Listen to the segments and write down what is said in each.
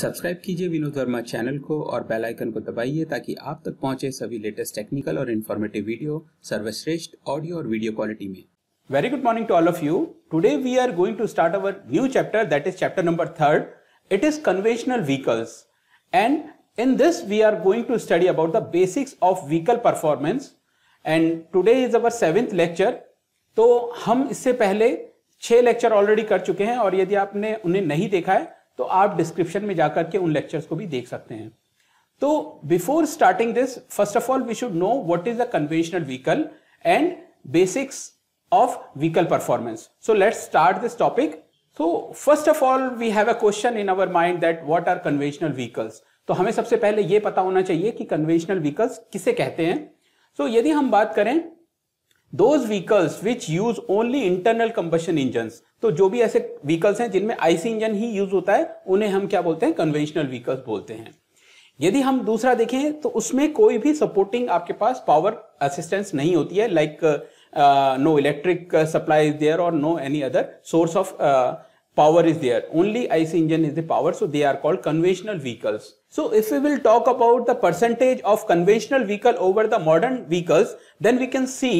Subscribe कीजिए Vinod Verma channel को और बेल आइकन को दबाइए ताकि आप तक पहुंचे सभी लेटेस्ट टेक्निकल और इन्फॉर्मेटिव वीडियो सर्वश्रेष्ठ ऑडियो और वीडियो क्वालिटी में very good morning to all of you today we are going to start our new chapter that is chapter number third it is conventional vehicles and in this we are going to study about the basics of vehicle performance and today is our seventh lecture तो हम इससे पहले छह lecture already कर चुके हैं और यदि आपने उन्हें नहीं देखा है तो आप डिस्क्रिप्शन में जाकर के उन लेक्चर्स को भी देख सकते हैं तो before starting this first of all we should know what is a conventional vehicle and basics of vehicle performance so let start this topic so first of all we have a question in our mind that what are conventional vehicles तो हमें सबसे पहले यह पता होना चाहिए कि conventional vehicles किसे कहते हैं सो so, यदि हम बात करें those vehicles which use only internal combustion engine तो जो भी ऐसे व्हीकल्स हैं जिनमें आईसी इंजन ही यूज होता है उन्हें हम क्या बोलते हैं कन्वेंशनल व्हीकल्स बोलते हैं यदि हम दूसरा देखें तो उसमें कोई भी सपोर्टिंग आपके पास पावर असिस्टेंस नहीं होती है like no electric supply is there और no any other source of power is there only IC engine is the power so they are called conventional vehicles so if you will talk about the percentage of conventional vehicle over the modern vehicles then we can see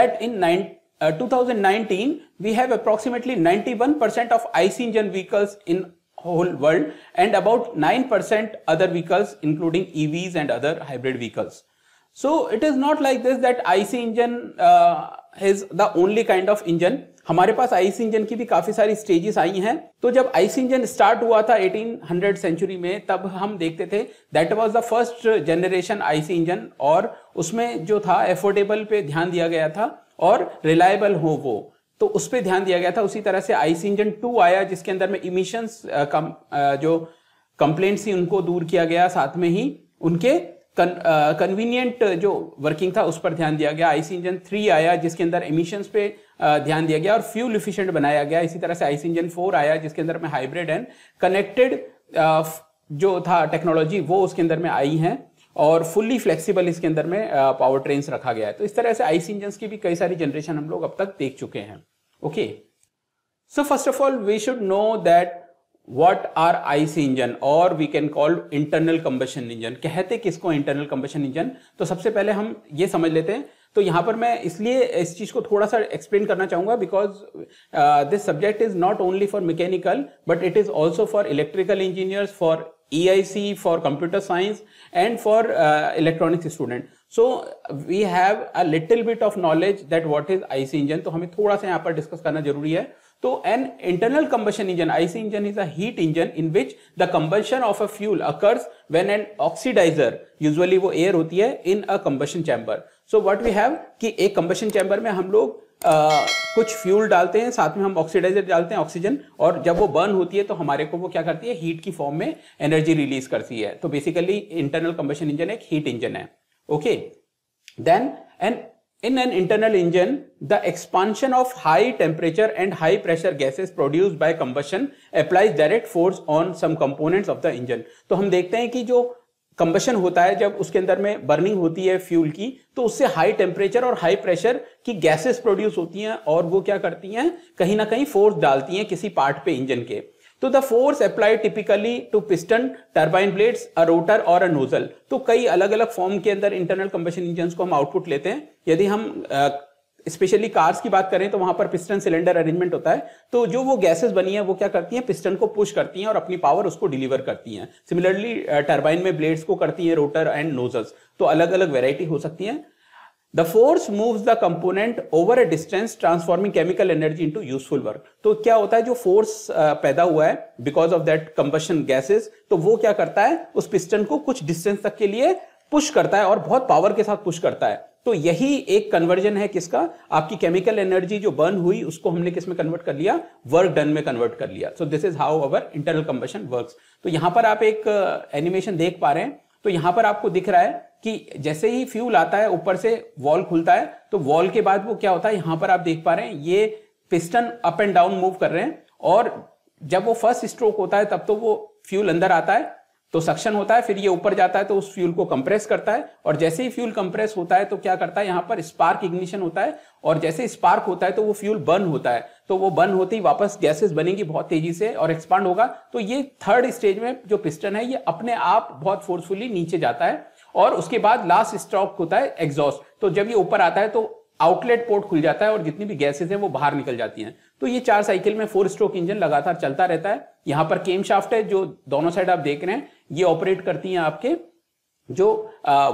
that in nine 2019 we have approximately 91% of ic engine vehicles in whole world and about 9% other vehicles including EVs and other hybrid vehicles. So it is not like this that IC engine uh, is the only kind of engine. हमारे पास IC engine की भी काफी सारी stages आई हैं तो जब IC engine start हुआ था 1800 सेंचुरी में तब हम देखते थे that was the first generation IC engine और उसमें जो था एफोर्डेबल पे ध्यान दिया गया था और रिलायबल हो वो तो उस पर ध्यान दिया गया था उसी तरह से आईसी इंजन टू आया जिसके अंदर में इमिशंस कम, जो कंप्लेन थी उनको दूर किया गया साथ में ही उनके कन्वीनियंट जो वर्किंग था उस पर ध्यान दिया गया आईसी इंजन थ्री आया जिसके अंदर इमिशंस पे ध्यान दिया गया और फ्यूल इफिशियंट बनाया गया इसी तरह से आईसी इंजन फोर आया जिसके अंदर में हाइब्रिड एंड कनेक्टेड जो था टेक्नोलॉजी वो उसके अंदर में आई है और फुल्ली फ्लेक्सिबल इसके अंदर में पावर ट्रेन रखा गया है तो इस तरह से आईसी इंजन की भी कई सारी जनरेशन हम लोग अब तक देख चुके हैं okay so first of all we should know that what are IC engine और we can call internal combustion engine कहते किसको इंटरनल कंबेशन इंजन तो सबसे पहले हम ये समझ लेते हैं तो यहां पर मैं इसलिए इस चीज़ को थोड़ा सा एक्सप्लेन करना चाहूंगा because this subject is not only for mechanical but it is also for electrical engineers for EIC for computer science and for uh, electronics student. So we have a little bit of knowledge that what is IC engine. तो हमें थोड़ा सा यहाँ पर discuss करना जरूरी है So an internal combustion engine, IC engine is a heat engine in which the combustion of a fuel occurs when an oxidizer, usually वो air होती है, in a combustion chamber. So what we have कि एक कंबेशन chamber में हम लोग आ, कुछ fuel डालते हैं साथ में हम ऑक्सीडाइजर डालते हैं ऑक्सीजन और जब वो बर्न होती है तो हमारे को वो क्या करती है हीट की फॉर्म में एनर्जी रिलीज करती है तो बेसिकली इंटरनल कंबेशन इंजन एक हीट इंजन है okay then and in an internal engine the expansion of high temperature and high pressure gases produce by combustion applies direct force on some components of the engine तो हम देखते हैं कि जो कंबेशन होता है जब उसके अंदर में बर्निंग होती है फ्यूल की तो उससे हाई टेम्परेचर और हाई प्रेशर की गैसेस प्रोड्यूस होती हैं और वो क्या करती हैं कहीं ना कहीं फोर्स डालती हैं किसी पार्ट पे इंजन के तो the force apply typically to piston turbine blades a rotor और अ नोजल तो कई अलग अलग फॉर्म के अंदर इंटरनल कंबेशन इंजन को हम आउटपुट लेते हैं यदि हम स्पेशली कार्स की बात करें तो वहां पर पिस्टन सिलेंडर अरेंजमेंट होता है तो जो वो गैसेस बनी है वो क्या करती हैं पिस्टन को पुश करती हैं और अपनी पावर उसको डिलीवर करती हैं सिमिलरली टर्बाइन में ब्लेड्स को करती हैं रोटर एंड नोजल्स तो अलग अलग वेराइटी हो सकती है the force move the component over a distance transforming chemical energy into useful work तो क्या होता है जो फोर्स पैदा हुआ है because of that combustion gases तो वो क्या करता है उस पिस्टन को कुछ डिस्टेंस तक के लिए पुश करता है और बहुत पावर के साथ पुश करता है तो यही एक कन्वर्जन है किसका आपकी केमिकल एनर्जी जो बर्न हुई उसको हमने किस में कन्वर्ट कर लिया वर्क डन में कन्वर्ट कर लिया so this is how our internal combustion work तो यहां पर आप एक एनिमेशन uh, देख पा रहे हैं तो यहां पर आपको दिख रहा है कि जैसे ही फ्यूल आता है ऊपर से वॉल खुलता है तो वॉल के बाद वो क्या होता है यहां पर आप देख पा रहे हैं ये piston up and down move कर रहे हैं और जब वो फर्स्ट स्ट्रोक होता है तब तो वो फ्यूल अंदर आता है तो सक्शन होता है फिर ये ऊपर जाता है तो उस फ्यूल को कंप्रेस करता है और जैसे ही फ्यूल कंप्रेस होता है तो क्या करता है यहाँ पर स्पार्क इग्निशन होता है और जैसे स्पार्क होता है तो वो फ्यूल बर्न होता है तो वो बर्न होते ही वापस गैसेस बनेंगी बहुत तेजी से और एक्सपांड होगा तो ये थर्ड स्टेज में जो पिस्टन है ये अपने आप बहुत फोर्सफुली नीचे जाता है और उसके बाद लास्ट स्ट्रॉक होता है एग्जॉस्ट तो जब ये ऊपर आता है तो आउटलेट पोर्ट खुल जाता है और जितनी भी गैसेज हैं वो बाहर निकल जाती हैं तो ये चार साइकिल में फोर स्ट्रोक इंजन लगातार चलता रहता है यहां पर केम शाफ्ट है जो दोनों साइड आप देख रहे हैं ये ऑपरेट करती हैं आपके जो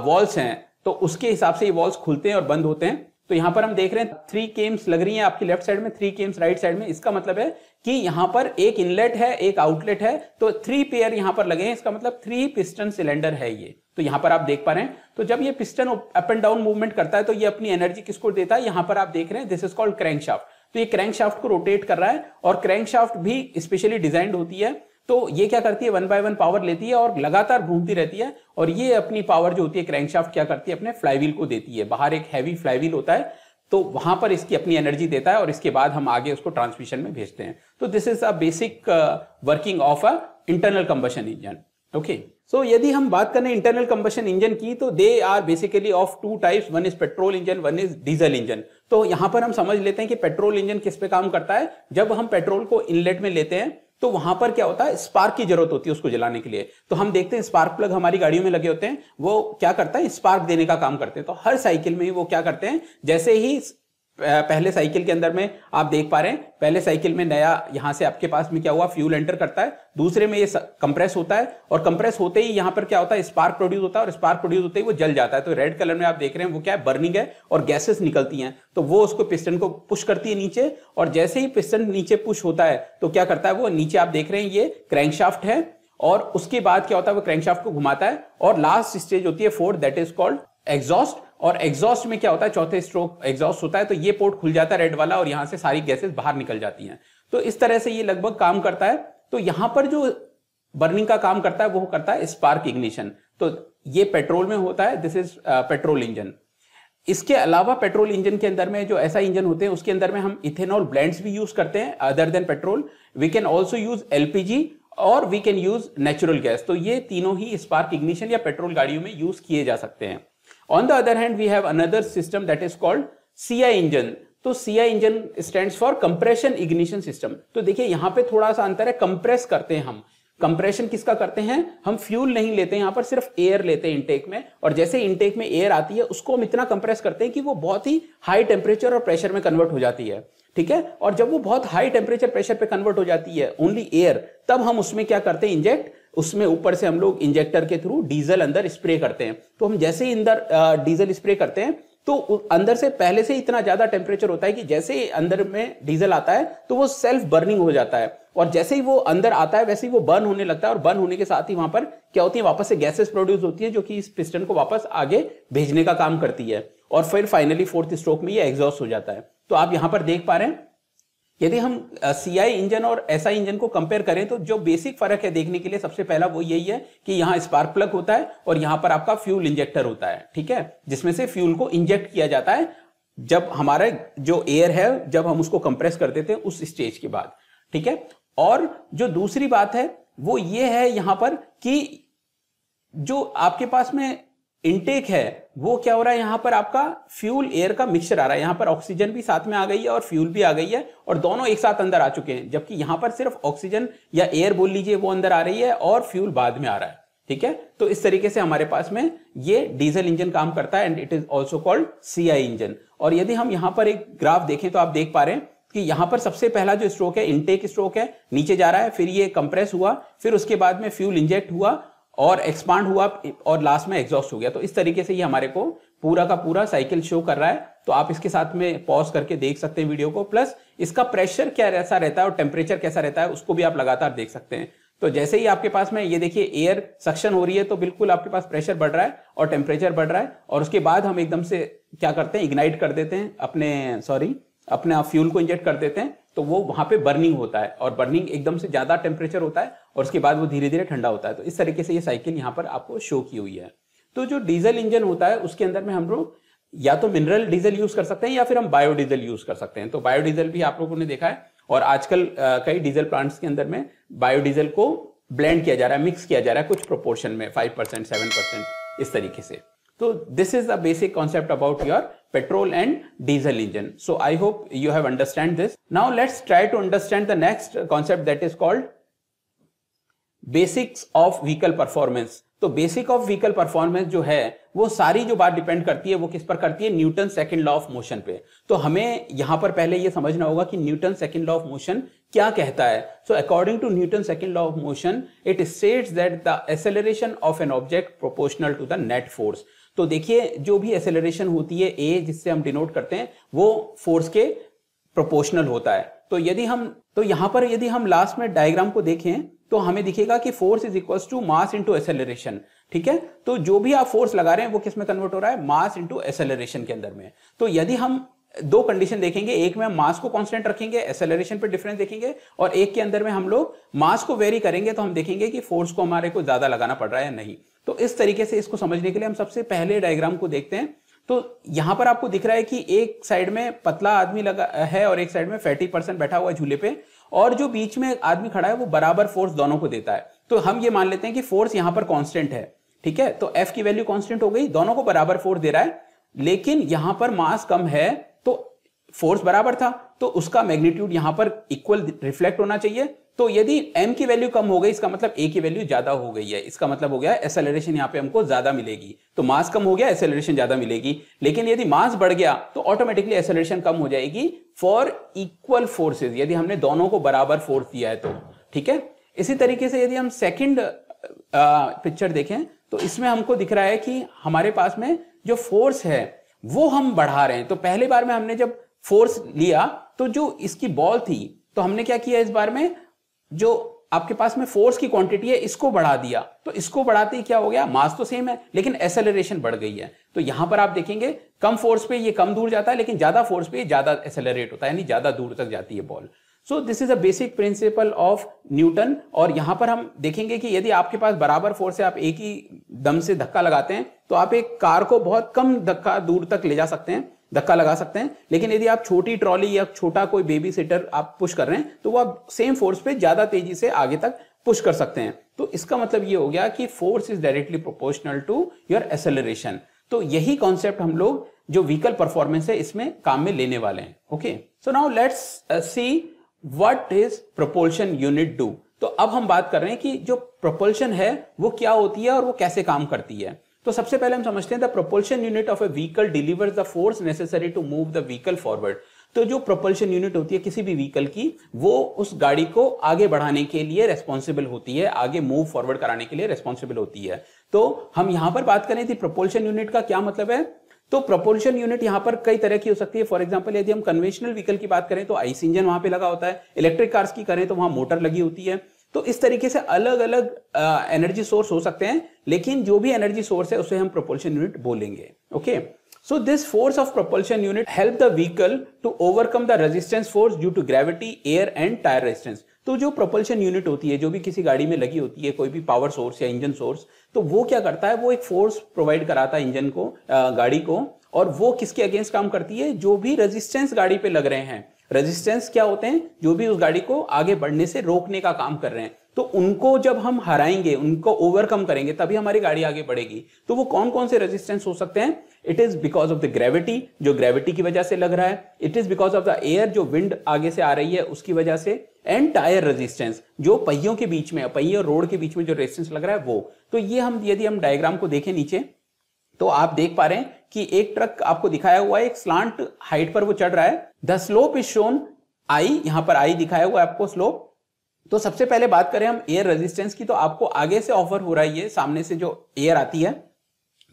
वॉल्स हैं तो उसके हिसाब से ये वॉल्स खुलते हैं और बंद होते हैं तो यहां पर हम देख रहे हैं थ्री केम्स लग रही हैं आपकी लेफ्ट साइड में थ्री केम्स राइट साइड में इसका मतलब है कि यहां पर एक इनलेट है एक आउटलेट है तो थ्री पेयर यहां पर लगे हैं इसका मतलब थ्री पिस्टन सिलेंडर है ये तो यहां पर आप देख पा रहे हैं तो जब ये piston up and down movement करता है तो ये अपनी एनर्जी किसको देता है यहां पर आप देख रहे हैं दिस इज कॉल्ड क्रैंकशाफ्ट तो ये क्रैंकशाफ्ट को रोटेट कर रहा है और क्रैंकशाफ्ट भी स्पेशली डिजाइंड होती है तो ये क्या करती है वन बाय वन पावर लेती है और लगातार घूमती रहती है और ये अपनी पावर जो होती है क्रैंकशाफ्ट क्या करती है अपने फ्लाईवील को देती है बाहर एक हैवी फ्लाईवील होता है तो वहां पर इसकी अपनी एनर्जी देता है और इसके बाद हम आगे उसको ट्रांसमिशन में भेजते हैं तो this is a basic working of a internal combustion engine okay so यदि हम बात करें इंटरनल कंबशन इंजन की तो they are basically of two types one is petrol engine one is diesel engine तो यहां पर हम समझ लेते हैं कि पेट्रोल इंजन किस पे काम करता है जब हम पेट्रोल को इनलेट में लेते हैं तो वहां पर क्या होता है स्पार्क की जरूरत होती है उसको जलाने के लिए तो हम देखते हैं स्पार्क प्लग हमारी गाड़ियों में लगे होते हैं वो क्या करता है स्पार्क देने का काम करते हैं तो हर साइकिल में ही वो क्या करते हैं जैसे ही पहले साइकिल के अंदर में आप देख पा रहे हैं पहले साइकिल में नया यहां से आपके पास में क्या हुआ फ्यूल एंटर करता है दूसरे में ये कंप्रेस होता है और कंप्रेस होते ही यहां पर क्या होता है स्पार्क प्रोड्यूस होता है और स्पार्क प्रोड्यूस होते ही वो जल जाता है तो रेड कलर में आप देख रहे हैं वो क्या है बर्निंग है और गैसेस निकलती हैं तो वो उसको पिस्टन को पुश करती है नीचे और जैसे ही पिस्टन नीचे पुश होता है तो क्या करता है वो नीचे आप देख रहे हैं ये क्रैंकशाफ्ट है और उसके बाद क्या होता है वो क्रैंकशाफ्ट को घुमाता है और लास्ट स्टेज होती है fourth that is called exhaust और एग्जॉस्ट में क्या होता है चौथे स्ट्रोक एग्जॉस्ट होता है तो ये पोर्ट खुल जाता है रेड वाला और यहां से सारी गैसेस बाहर निकल जाती हैं तो इस तरह से ये लगभग काम करता है तो यहां पर जो बर्निंग का काम करता है वो करता है स्पार्क इग्निशन तो ये पेट्रोल में होता है दिस इज पेट्रोल इंजन इसके अलावा पेट्रोल इंजन के अंदर में जो ऐसा इंजन होते हैं उसके अंदर में हम इथेनॉल ब्लेंड्स भी यूज करते हैं other than petrol we can also use LPG और we can use natural gas तो ये तीनों ही स्पार्क इग्निशन या पेट्रोल गाड़ियों में यूज किए जा सकते हैं the other hand we have another system that is called C I engine तो I engine stand for compression ignition system तो देखिए यहां पे थोड़ा सा अंतर है कंप्रेस करते हैं हम कंप्रेशन किसका करते हैं हम फ्यूल नहीं लेते हैं यहां पर सिर्फ एयर लेते हैं इनटेक में और जैसे इनटेक में एयर आती है उसको हम इतना कंप्रेस करते हैं कि वो बहुत ही हाई टेम्परेचर और प्रेशर में कन्वर्ट हो जाती है ठीक है और जब वो बहुत हाई टेम्परेचर प्रेशर पे कन्वर्ट हो जाती है ओनली एयर तब हम उसमें क्या करते हैं इंजेक्ट उसमें ऊपर से हम लोग इंजेक्टर के थ्रू डीजल अंदर स्प्रे करते हैं तो हम जैसे ही अंदर डीजल स्प्रे करते हैं तो अंदर से पहले से इतना ज्यादा टेम्परेचर होता है कि जैसे ही अंदर में डीजल आता है तो वो सेल्फ बर्निंग हो जाता है और जैसे ही वो अंदर आता है वैसे ही वो बर्न होने लगता है और बर्न होने के साथ ही वहां पर क्या होती है वापस से गैसेस प्रोड्यूस होती है जो कि इस पिस्टन को वापस आगे भेजने का काम करती है और फिर फाइनली फोर्थ स्ट्रोक में ये एग्जॉस्ट हो जाता है तो आप यहां पर देख पा रहे हैं यदि हम सी आई इंजन और एस आई इंजन को कंपेयर करें तो जो बेसिक फर्क है देखने के लिए सबसे पहला वो यही है कि यहाँ स्पार्क प्लग होता है और यहाँ पर आपका फ्यूल इंजेक्टर होता है ठीक है जिसमें से फ्यूल को इंजेक्ट किया जाता है जब हमारा जो एयर है जब हम उसको कंप्रेस कर देते हैं उस स्टेज के बाद ठीक है और जो दूसरी बात है वो ये है यहाँ पर कि जो आपके पास में इनटेक है वो क्या हो रहा है यहां पर आपका फ्यूल एयर का मिक्सचर आ रहा है यहां पर ऑक्सीजन भी साथ में आ गई है और फ्यूल भी आ गई है और दोनों एक साथ अंदर आ चुके हैं जबकि यहां पर सिर्फ ऑक्सीजन या एयर बोल लीजिए वो अंदर आ रही है और फ्यूल बाद में आ रहा है ठीक है तो इस तरीके से हमारे पास में ये डीजल इंजन काम करता है and it is also called C engine और यदि हम यहाँ पर एक ग्राफ देखें तो आप देख पा रहे हैं कि यहाँ पर सबसे पहला जो स्ट्रोक है इनटेक स्ट्रोक है नीचे जा रहा है फिर ये कंप्रेस हुआ फिर उसके बाद में फ्यूल इंजेक्ट हुआ और एक्सपांड हुआ और लास्ट में एग्जॉस्ट हो गया तो इस तरीके से ये हमारे को पूरा का पूरा साइकिल शो कर रहा है तो आप इसके साथ में पॉज करके देख सकते हैं वीडियो को प्लस इसका प्रेशर क्या कैसा रहता है और टेम्परेचर कैसा रहता है उसको भी आप लगातार देख सकते हैं तो जैसे ही आपके पास में ये देखिए एयर सक्शन हो रही है तो बिल्कुल आपके पास प्रेशर बढ़ रहा है और टेम्परेचर बढ़ रहा है और उसके बाद हम एकदम से क्या करते हैं इग्नाइट कर देते हैं अपने सॉरी अपने फ्यूल को इंजेक्ट कर देते हैं तो वो वहाँ पे बर्निंग होता है और बर्निंग एकदम से ज़्यादा टेम्परेचर होता है और उसके बाद वो धीरे धीरे ठंडा होता है तो इस तरीके से ये साइकिल यहाँ पर आपको शो की हुई है तो जो डीजल इंजन होता है उसके अंदर में हम लोग या तो मिनरल डीजल यूज कर सकते हैं या फिर हम बायोडीजल यूज कर सकते हैं तो बायोडीजल भी आप लोगों ने देखा है और आजकल कई डीजल प्लांट्स के अंदर में बायोडीजल को ब्लेंड किया जा रहा है मिक्स किया जा रहा है कुछ प्रोपोर्शन में फाइव परसेंट सेवन परसेंट इस तरीके से So this is the basic concept about your petrol and diesel engine. So I hope you have understand this. Now let's try to understand the next concept that is called basics of vehicle performance तो basic of vehicle performance जो है वो सारी जो बात depend करती है वो किस पर करती है Newton second law of motion पे तो हमें यहां पर पहले ये समझना होगा कि Newton second law of motion क्या कहता है so according to Newton second law of motion it states that the acceleration of an object proportional to the net force तो देखिए जो भी एसेलरेशन होती है ए जिससे हम डिनोट करते हैं वो फोर्स के प्रोपोर्शनल होता है तो यदि हम तो यहां पर यदि हम लास्ट में डायग्राम को देखें तो हमें दिखेगा कि force is equal to mass into acceleration ठीक है तो जो भी आप फोर्स लगा रहे हैं वो किस में कन्वर्ट हो रहा है मास इंटू एसेलरेशन के अंदर में तो यदि हम दो कंडीशन देखेंगे एक में हम मास को कांस्टेंट रखेंगे एसेलरेशन पे डिफरेंस देखेंगे और एक के अंदर में हम लोग मास को वेरी करेंगे तो हम देखेंगे कि फोर्स को हमारे को ज्यादा लगाना पड़ रहा है या नहीं तो इस तरीके से इसको समझने के लिए हम सबसे पहले डायग्राम को देखते हैं तो यहां पर आपको दिख रहा है कि एक साइड में पतला आदमी लगा है और एक साइड में फैटी पर्सन बैठा हुआ झूले पे और जो बीच में आदमी खड़ा है वो बराबर फोर्स दोनों को देता है तो हम ये मान लेते हैं कि फोर्स यहां पर कांस्टेंट है ठीक है तो एफ की वैल्यू कांस्टेंट हो गई दोनों को बराबर फोर्स दे रहा है लेकिन यहां पर मास कम है तो फोर्स बराबर था तो उसका मैग्नीट्यूड यहां पर इक्वल रिफ्लेक्ट होना चाहिए तो यदि m की वैल्यू कम हो गई इसका मतलब a की वैल्यू ज्यादा हो गई है इसका मतलब हो गया एसेलरेशन यहाँ पे हमको ज्यादा मिलेगी तो मास कम हो गया एसेलरेशन ज्यादा मिलेगी लेकिन यदि मास बढ़ गया तो ऑटोमेटिकली एसेलरेशन कम हो जाएगी फॉर इक्वल फोर्सेज यदि हमने दोनों को बराबर फोर्स दिया है तो ठीक है इसी तरीके से यदि हम सेकेंड पिक्चर देखें तो इसमें हमको दिख रहा है कि हमारे पास में जो फोर्स है वो हम बढ़ा रहे हैं तो पहली बार में हमने जब फोर्स लिया तो जो इसकी बॉल थी तो हमने क्या किया इस बार में जो आपके पास में फोर्स की क्वांटिटी है इसको बढ़ा दिया तो इसको बढ़ाते ही क्या हो गया मास तो सेम है लेकिन एसेलरेशन बढ़ गई है तो यहां पर आप देखेंगे कम फोर्स पे ये कम दूर जाता है लेकिन ज्यादा फोर्स पे ज्यादा एसेलरेट होता है यानी ज्यादा दूर तक जाती है ball so this is a basic principle of Newton और यहां पर हम देखेंगे कि यदि आपके पास बराबर फोर्स है आप एक ही दम से धक्का लगाते हैं तो आप एक कार को बहुत कम धक्का दूर तक ले जा सकते हैं धक्का लगा सकते हैं लेकिन यदि आप छोटी ट्रॉली या छोटा कोई बेबी सीटर आप पुश कर रहे हैं तो वो आप सेम फोर्स पे ज्यादा तेजी से आगे तक पुश कर सकते हैं तो इसका मतलब ये हो गया कि force is directly proportional to your acceleration तो यही कॉन्सेप्ट हम लोग जो व्हीकल परफॉर्मेंस है इसमें काम में लेने वाले हैं okay so now let's see what is propulsion unit do तो अब हम बात कर रहे हैं कि जो प्रोपोल्शन है वो क्या होती है और वो कैसे काम करती है तो सबसे पहले हम समझते हैं the propulsion unit of a vehicle delivers the force necessary to move the vehicle forward तो जो प्रोपल्शन यूनिट होती है किसी भी व्हीकल की वो उस गाड़ी को आगे बढ़ाने के लिए रेस्पॉन्सिबल होती है आगे मूव फॉरवर्ड कराने के लिए रेस्पॉन्सिबल होती है तो हम यहां पर बात करें थी प्रोपल्शन यूनिट का क्या मतलब है तो प्रपोल्शन यूनिट यहां पर कई तरह की हो सकती है फॉर एग्जाम्पल यदि हम कन्वेंशनल व्हीकल की बात करें तो आइस इंजन वहां पे लगा होता है इलेक्ट्रिक कार्स की करें तो वहां मोटर लगी होती है तो इस तरीके से अलग अलग एनर्जी सोर्स हो सकते हैं लेकिन जो भी एनर्जी सोर्स है उसे हम प्रोपल्शन यूनिट बोलेंगे okay so this force of propulsion unit help the vehicle to overcome the resistance force due to gravity air and tyre resistance तो जो प्रोपल्शन यूनिट होती है जो भी किसी गाड़ी में लगी होती है कोई भी पावर सोर्स या इंजन सोर्स तो वो क्या करता है वो एक फोर्स प्रोवाइड कराता है इंजन को गाड़ी को और वो किसके अगेंस्ट काम करती है जो भी रेजिस्टेंस गाड़ी पे लग रहे हैं रेजिस्टेंस क्या होते हैं जो भी उस गाड़ी को आगे बढ़ने से रोकने का काम कर रहे हैं तो उनको जब हम हराएंगे उनको ओवरकम करेंगे तभी हमारी गाड़ी आगे बढ़ेगी तो वो कौन कौन से रेजिस्टेंस हो सकते हैं it is because of the gravity जो ग्रेविटी की वजह से लग रहा है it is because of the air जो विंड आगे से आ रही है उसकी वजह से एंड टायर रेजिस्टेंस जो पहियों के बीच में पहिए और रोड के बीच में जो रेजिस्टेंस लग रहा है वो तो ये हम यदि हम डायग्राम को देखें नीचे तो आप देख पा रहे हैं कि एक ट्रक आपको दिखाया हुआ है एक स्लांट हाइट पर वो चढ़ रहा है the slope is shown I यहां पर आई दिखाया हुआ है आपको स्लोप तो सबसे पहले बात करें हम एयर रेजिस्टेंस की तो आपको आगे से ऑफर हो रहा है सामने से जो एयर आती है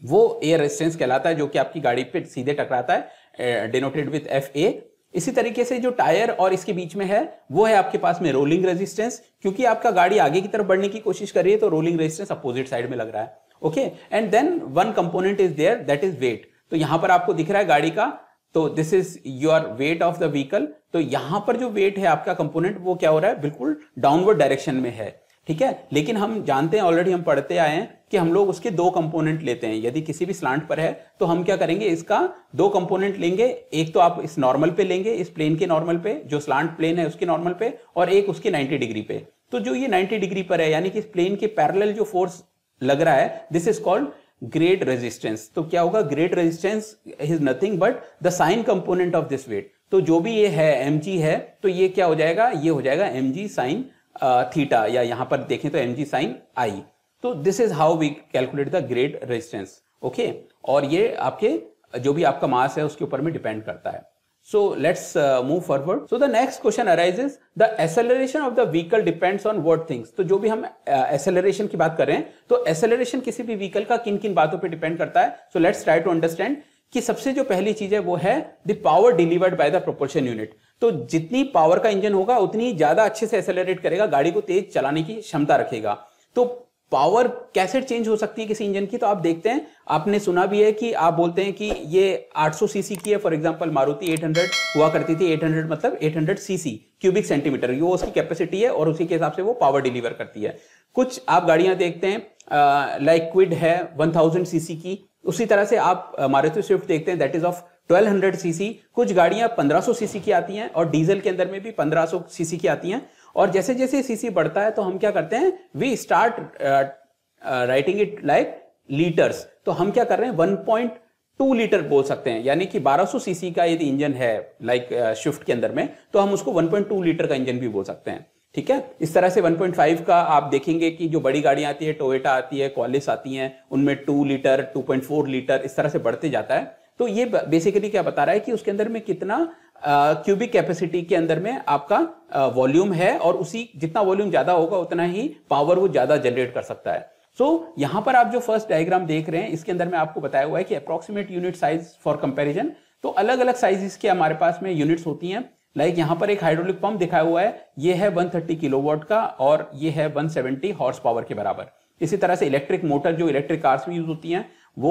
वो एयर रेजिस्टेंस कहलाता है जो कि आपकी गाड़ी पे सीधे टकराता है डिनोटेड विथ एफ ए इसी तरीके से जो टायर और इसके बीच में है वो है आपके पास में रोलिंग रेजिस्टेंस क्योंकि आपका गाड़ी आगे की तरफ बढ़ने की कोशिश कर रही है तो रोलिंग रेजिस्टेंस अपोजिट साइड में लग रहा है okay and then one component is there that is weight तो यहां पर आपको दिख रहा है गाड़ी का तो this is your weight of the vehicle तो यहां पर जो वेट है आपका कंपोनेंट वो क्या हो रहा है बिल्कुल डाउनवर्ड डायरेक्शन में है ठीक है लेकिन हम जानते हैं ऑलरेडी हम पढ़ते आए हैं कि हम लोग उसके दो कंपोनेंट लेते हैं यदि किसी भी स्लांट पर है तो हम क्या करेंगे इसका दो कंपोनेंट लेंगे एक तो आप इस नॉर्मल पे लेंगे इस प्लेन के नॉर्मल पे जो स्लांट प्लेन है उसके नॉर्मल पे और एक उसके 90 डिग्री पे तो जो ये 90 डिग्री पर है यानी कि इस प्लेन के पैरेलल जो फोर्स लग रहा है this is called grade resistance तो क्या होगा grade resistance is nothing but the sine component of this weight तो जो भी ये है एम है तो ये क्या हो जाएगा ये हो जाएगा एम जी साइन थीटा या यहां पर देखें तो एम जी साइन आई तो this is how we calculate the grade resistance okay और ये आपके जो भी आपका मास है उसके ऊपर में डिपेंड करता है So let's uh, move forward. So the next question arises, the acceleration of the vehicle depends on what things. तो जो भी हम acceleration ki baat kar rahe hain to acceleration kisi bhi vehicle ka kin kin baaton pe depend karta hai So let's try to understand कि सबसे जो पहली चीज है वो है the power delivered by the propulsion unit तो जितनी पावर का इंजन होगा उतनी ज्यादा अच्छे से एक्सेलरेट करेगा गाड़ी को तेज चलाने की क्षमता रखेगा तो पावर कैसे चेंज हो सकती है किसी इंजन की तो आप देखते हैं आपने सुना भी है कि आप बोलते हैं कि ये 800 सीसी की है फॉर एग्जांपल मारुति 800 हुआ करती थी 800 मतलब 800 सीसी क्यूबिक सेंटीमीटर ये उसकी कैपेसिटी है और उसी के हिसाब से वो पावर डिलीवर करती है कुछ आप गाड़ियां देखते हैं लाइक क्विड है वन सीसी की उसी तरह से आप मारुति स्विफ्ट देखते हैं दैट इज ऑफ 1200 सीसी कुछ गाड़ियां 1500 सीसी की आती हैं और डीजल के अंदर में भी 1500 सीसी की आती हैं और जैसे जैसे सीसी बढ़ता है तो हम क्या करते हैं we start writing it like litres तो हम क्या कर रहे हैं वन पॉइंट टू लीटर बोल सकते हैं यानी कि 1200 सीसी का यदि इंजन है लाइक like, शिफ्ट uh, के अंदर में तो हम उसको 1.2 लीटर का इंजन भी बोल सकते हैं ठीक है इस तरह से 1.5 का आप देखेंगे कि जो बड़ी गाड़ियां आती है टोयोटा आती है कॉलिस आती हैं उनमें 2 लीटर 2.4 लीटर इस तरह से बढ़ते जाता है तो ये बेसिकली क्या बता रहा है कि उसके अंदर में कितना क्यूबिक कैपेसिटी के अंदर में आपका वॉल्यूम है और उसी जितना वॉल्यूम ज़्यादा होगा उतना ही पावर वो ज़्यादा जनरेट कर सकता है सो so, यहां पर आप जो फर्स्ट डायग्राम देख रहे हैं इसके अंदर में आपको बताया हुआ है कि approximate unit size for comparison तो अलग अलग साइज के हमारे पास में यूनिट्स होती हैं लाइक like यहाँ पर एक हाइड्रोलिक पंप दिखाया हुआ है ये है वन थर्टी का और ये है सेवेंटी हॉर्स पावर के बराबर इसी तरह से इलेक्ट्रिक मोटर जो इलेक्ट्रिक कार्स में यूज होती हैं वो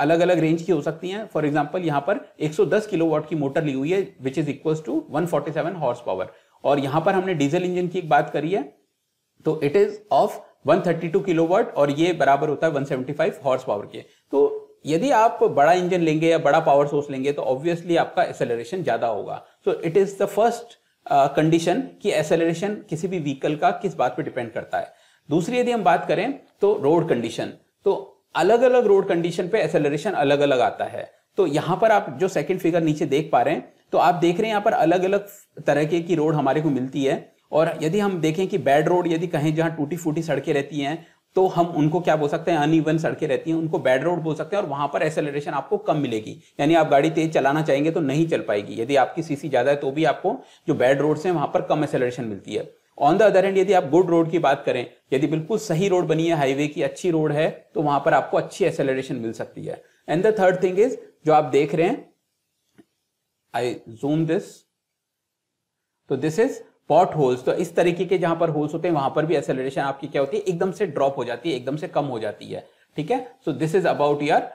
अलग अलग रेंज की हो सकती हैं फॉर एग्जाम्पल यहाँ पर 110 किलोवाट की मोटर ली हुई है which is equal to 147 horsepower और यहाँ पर हमने डीजल इंजन की एक बात करी है तो इट इज ऑफ 132 किलोवाट और ये बराबर होता है 175 हॉर्स पावर के तो यदि आप बड़ा इंजन लेंगे या बड़ा पावर सोर्स लेंगे तो ऑब्वियसली आपका एसेलरेशन ज्यादा होगा so it is the first condition कि एसेलरेशन किसी भी व्हीकल का किस बात पे डिपेंड करता है दूसरी यदि हम बात करें तो रोड कंडीशन तो अलग अलग रोड कंडीशन पे एसेलरेशन अलग अलग आता है तो यहां पर आप जो सेकंड फिगर नीचे देख पा रहे हैं तो आप देख रहे हैं यहाँ पर अलग अलग तरह के की रोड हमारे को मिलती है और यदि हम देखें कि बैड रोड यदि कहें जहां टूटी फूटी सड़कें रहती हैं तो हम उनको क्या बोल सकते हैं अन सड़कें रहती हैं उनको बैड रोड बोल सकते हैं और वहां पर एसेलरेशन आपको कम मिलेगी यानी आप गाड़ी तेज चलाना चाहेंगे तो नहीं चल पाएगी यदि आपकी सीसी ज्यादा है तो भी आपको जो बैड रोड्स हैं वहां पर कम एसेलरेशन मिलती है ऑन द अदर हैंड यदि आप गुड रोड की बात करें यदि बिल्कुल सही रोड बनी है हाईवे की अच्छी रोड है तो वहां पर आपको अच्छी एक्सेलरेशन मिल सकती है and the third thing is जो आप देख रहे हैं आई जूम दिस तो दिस इज पॉट होल्स तो इस तरीके के जहां पर होल्स होते हैं वहां पर भी एक्सेलरेशन आपकी क्या होती है एकदम से ड्रॉप हो जाती है एकदम से कम हो जाती है ठीक है so this is about your